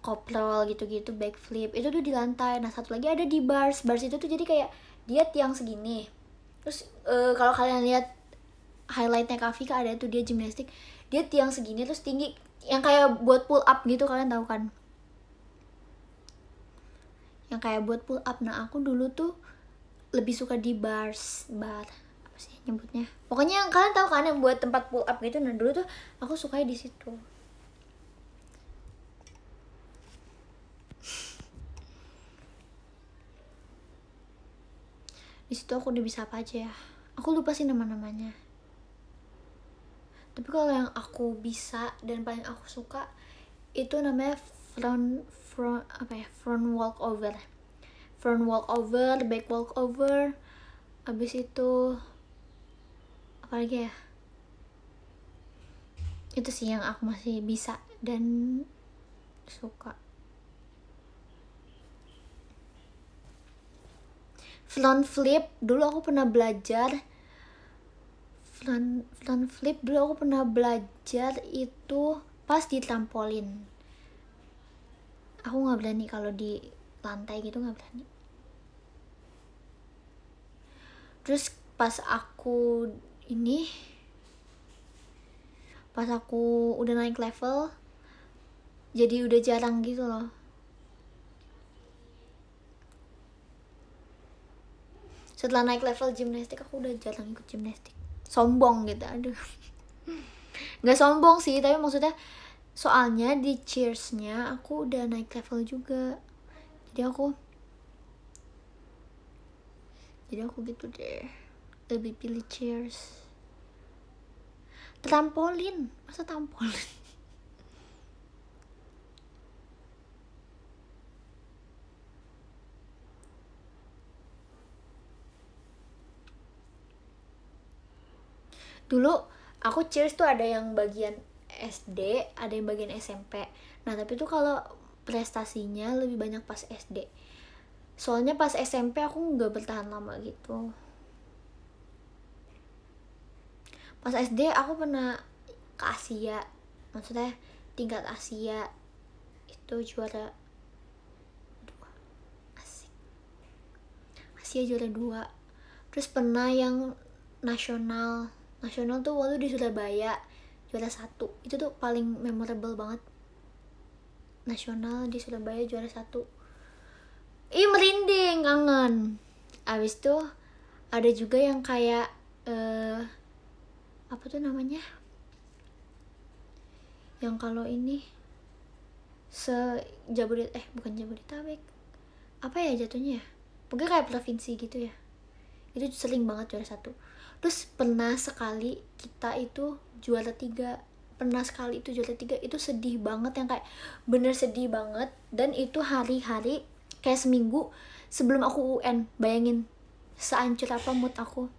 koprol gitu-gitu backflip itu tuh di lantai nah satu lagi ada di bars bars itu tuh jadi kayak dia tiang segini terus uh, kalau kalian lihat highlightnya Kafika ada tuh dia gimnastik dia tiang segini terus tinggi yang kayak buat pull up gitu kalian tahu kan yang kayak buat pull up nah aku dulu tuh lebih suka di bars bar apa sih nyebutnya pokoknya yang kalian tahu kan yang buat tempat pull up gitu nah dulu tuh aku suka di situ di situ aku udah bisa apa aja ya aku lupa sih nama namanya tapi kalau yang aku bisa dan paling aku suka itu namanya front front apa ya front walk over front walk over back walk over abis itu apa lagi ya itu sih yang aku masih bisa dan suka front flip dulu aku pernah belajar front, front flip dulu aku pernah belajar itu pas di trampolin aku nggak berani kalau di lantai gitu nggak berani terus pas aku ini pas aku udah naik level jadi udah jarang gitu loh setelah naik level gimnastik aku udah jarang ikut gimnastik sombong gitu aduh nggak sombong sih tapi maksudnya soalnya di cheersnya aku udah naik level juga jadi aku jadi aku gitu deh lebih pilih cheers trampolin masa trampolin dulu aku cheers tuh ada yang bagian SD ada yang bagian SMP nah tapi tuh kalau prestasinya lebih banyak pas SD soalnya pas SMP aku nggak bertahan lama gitu pas SD aku pernah ke Asia maksudnya tingkat Asia itu juara dua Asia juara dua terus pernah yang nasional nasional tuh waktu di Surabaya juara satu itu tuh paling memorable banget nasional di Surabaya juara satu ih merinding kangen abis tuh ada juga yang kayak uh, apa tuh namanya yang kalau ini se Jabodet eh bukan Jabodetabek apa ya jatuhnya ya pokoknya kayak provinsi gitu ya itu sering banget juara satu terus pernah sekali kita itu juara tiga pernah sekali itu juara tiga itu sedih banget yang kayak bener sedih banget dan itu hari-hari kayak seminggu sebelum aku UN bayangin seancur apa mood aku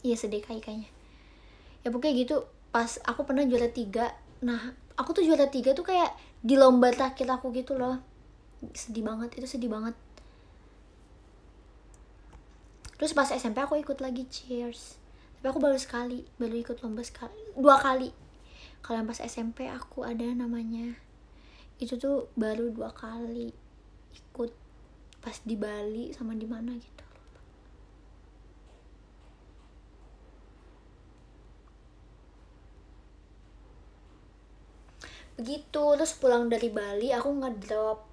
iya sedih kayak kayaknya ya pokoknya gitu pas aku pernah juara tiga nah aku tuh juara tiga tuh kayak di lomba terakhir aku gitu loh sedih banget itu sedih banget terus pas SMP aku ikut lagi cheers tapi aku baru sekali baru ikut lomba sekali dua kali kalau yang pas SMP aku ada namanya itu tuh baru dua kali ikut pas di Bali sama di mana gitu begitu terus pulang dari Bali aku ngedrop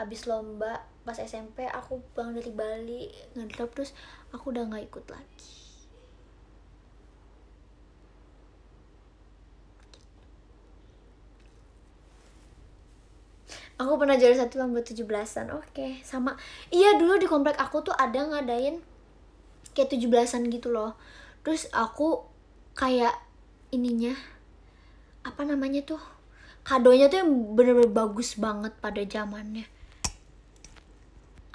abis lomba pas SMP aku pulang dari Bali ngedrop terus aku udah nggak ikut lagi aku pernah jadi satu lomba tujuh belasan, oke okay. sama iya dulu di komplek aku tuh ada ngadain kayak tujuh belasan gitu loh terus aku kayak ininya apa namanya tuh kadonya tuh yang bener-bener bagus banget pada zamannya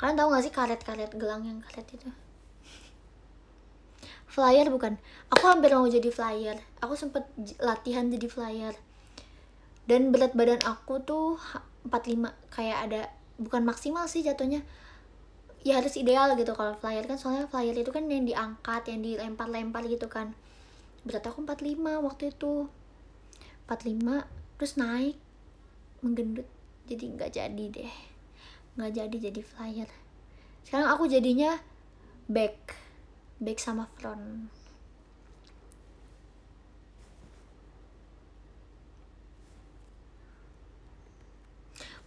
kalian tahu gak sih karet-karet gelang yang karet itu flyer bukan aku hampir mau jadi flyer aku sempet latihan jadi flyer dan berat badan aku tuh 45 kayak ada bukan maksimal sih jatuhnya ya harus ideal gitu kalau flyer kan soalnya flyer itu kan yang diangkat yang dilempar-lempar gitu kan berat aku 45 waktu itu 45 terus naik menggendut jadi nggak jadi deh nggak jadi jadi flyer sekarang aku jadinya back back sama front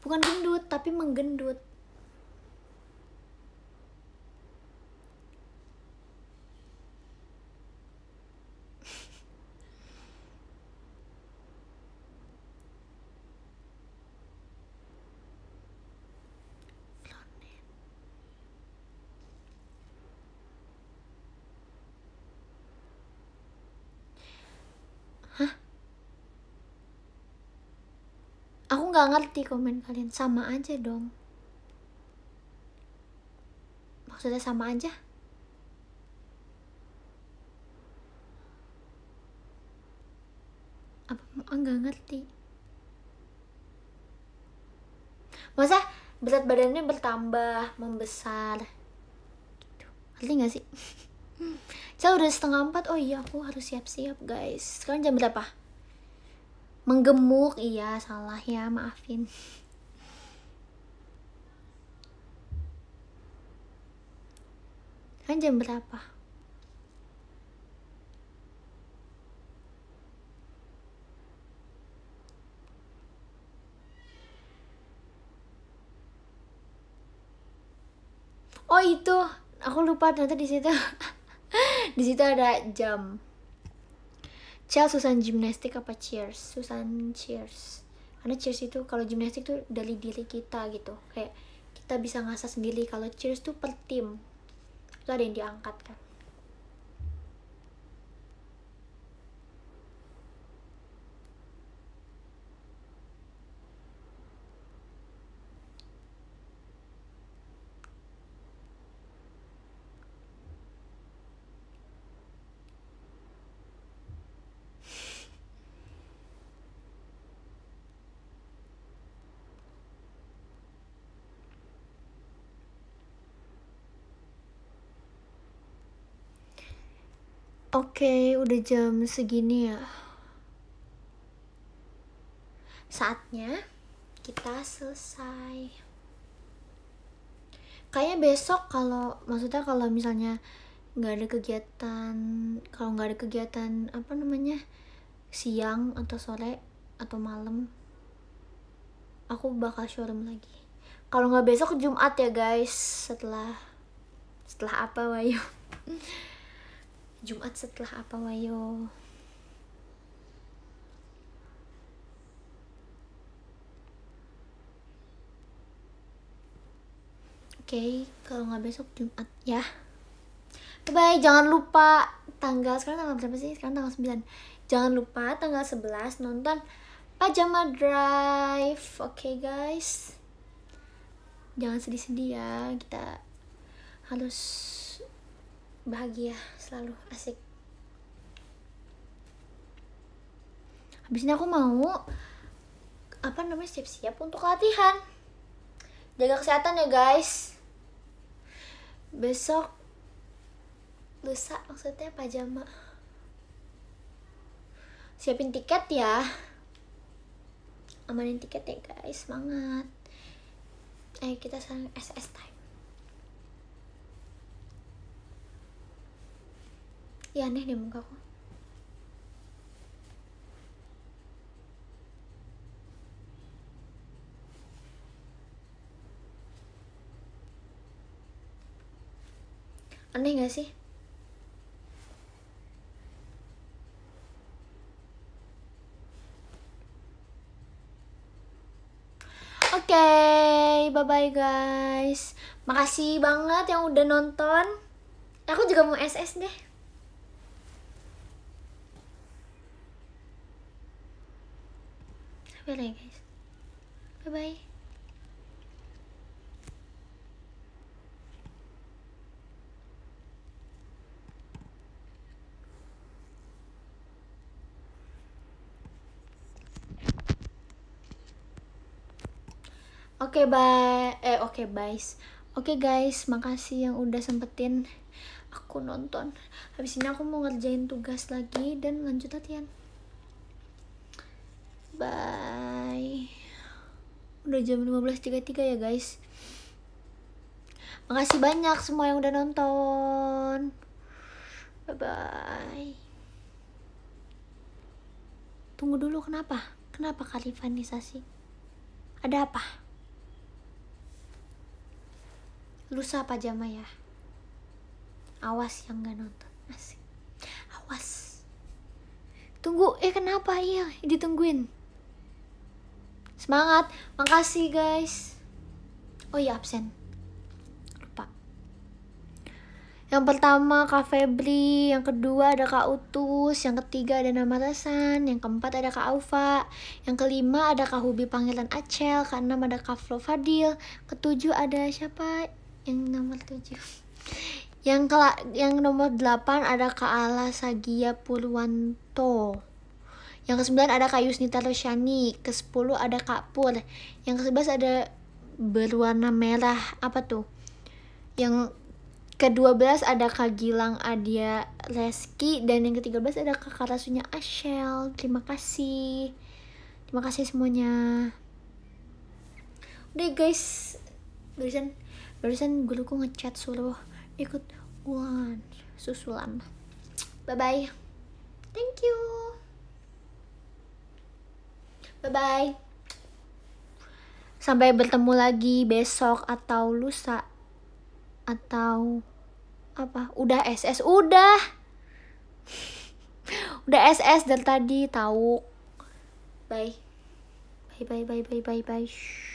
bukan gendut tapi menggendut nggak ngerti komen kalian sama aja dong maksudnya sama aja apa ah, nggak ngerti masa berat badannya bertambah membesar gitu. ngerti nggak sih (laughs) saya udah setengah empat oh iya aku harus siap-siap guys sekarang jam berapa menggemuk iya salah ya maafin kan jam berapa oh itu aku lupa ternyata di situ (laughs) di situ ada jam Cel Susan gymnastik apa cheers Susan cheers karena cheers itu kalau gymnastik tuh dari diri kita gitu kayak kita bisa ngasah sendiri kalau cheers tuh per tim itu ada yang diangkat kan Oke, udah jam segini ya. Saatnya kita selesai. Kayaknya besok kalau maksudnya kalau misalnya nggak ada kegiatan, kalau nggak ada kegiatan apa namanya siang atau sore atau malam, aku bakal showroom lagi. Kalau nggak besok Jumat ya guys, setelah setelah apa Wayu? (laughs) Jumat setelah apa wayo? Oke, okay, kalau nggak besok Jumat ya. Bye, jangan lupa tanggal sekarang tanggal berapa sih? Sekarang tanggal 9. Jangan lupa tanggal 11 nonton Pajama Drive. Oke, okay, guys. Jangan sedih-sedih ya. Kita harus bahagia selalu asik habis ini aku mau apa namanya siap-siap untuk latihan jaga kesehatan ya guys besok lusa maksudnya pajama siapin tiket ya amanin tiket ya guys semangat ayo kita sekarang SS time ya aneh deh mukaku aneh gak sih Oke, okay, bye-bye guys. Makasih banget yang udah nonton. Aku juga mau SS deh. beda ya guys bye bye Oke okay, bye, eh oke okay, guys, oke okay, guys, makasih yang udah sempetin aku nonton. Habis ini aku mau ngerjain tugas lagi dan lanjut latihan bye udah jam 15.33 ya guys makasih banyak semua yang udah nonton bye bye tunggu dulu kenapa kenapa kalifanisasi ada apa lusa apa jama ya awas yang nggak nonton asik awas tunggu eh kenapa iya ditungguin Semangat. Makasih guys. Oh iya absen. Lupa. Yang pertama Kak Febri, yang kedua ada Kak Utus, yang ketiga ada Nama tasan, yang keempat ada Kak Aufa, yang kelima ada Kak Hubi panggilan Acel, enam ada Kak Flo Fadil, ketujuh ada siapa yang nomor tujuh? Yang kela yang nomor delapan ada Kak Ala Sagia Purwanto yang ke-9 ada kayu Yusnita Rosyani, ke-10 ada Kak yang ke-11 ada berwarna merah, apa tuh? Yang ke-12 ada Kak Gilang Adia Reski, dan yang ke-13 ada Kak Karasunya Ashel, terima kasih. Terima kasih semuanya. Udah guys, barusan barusan guruku ngechat suruh ikut one susulan. Bye-bye. Thank you. Bye bye. Sampai bertemu lagi besok atau lusa atau apa? Udah SS udah. (laughs) udah SS dan tadi tahu. Bye. Bye bye bye bye bye bye.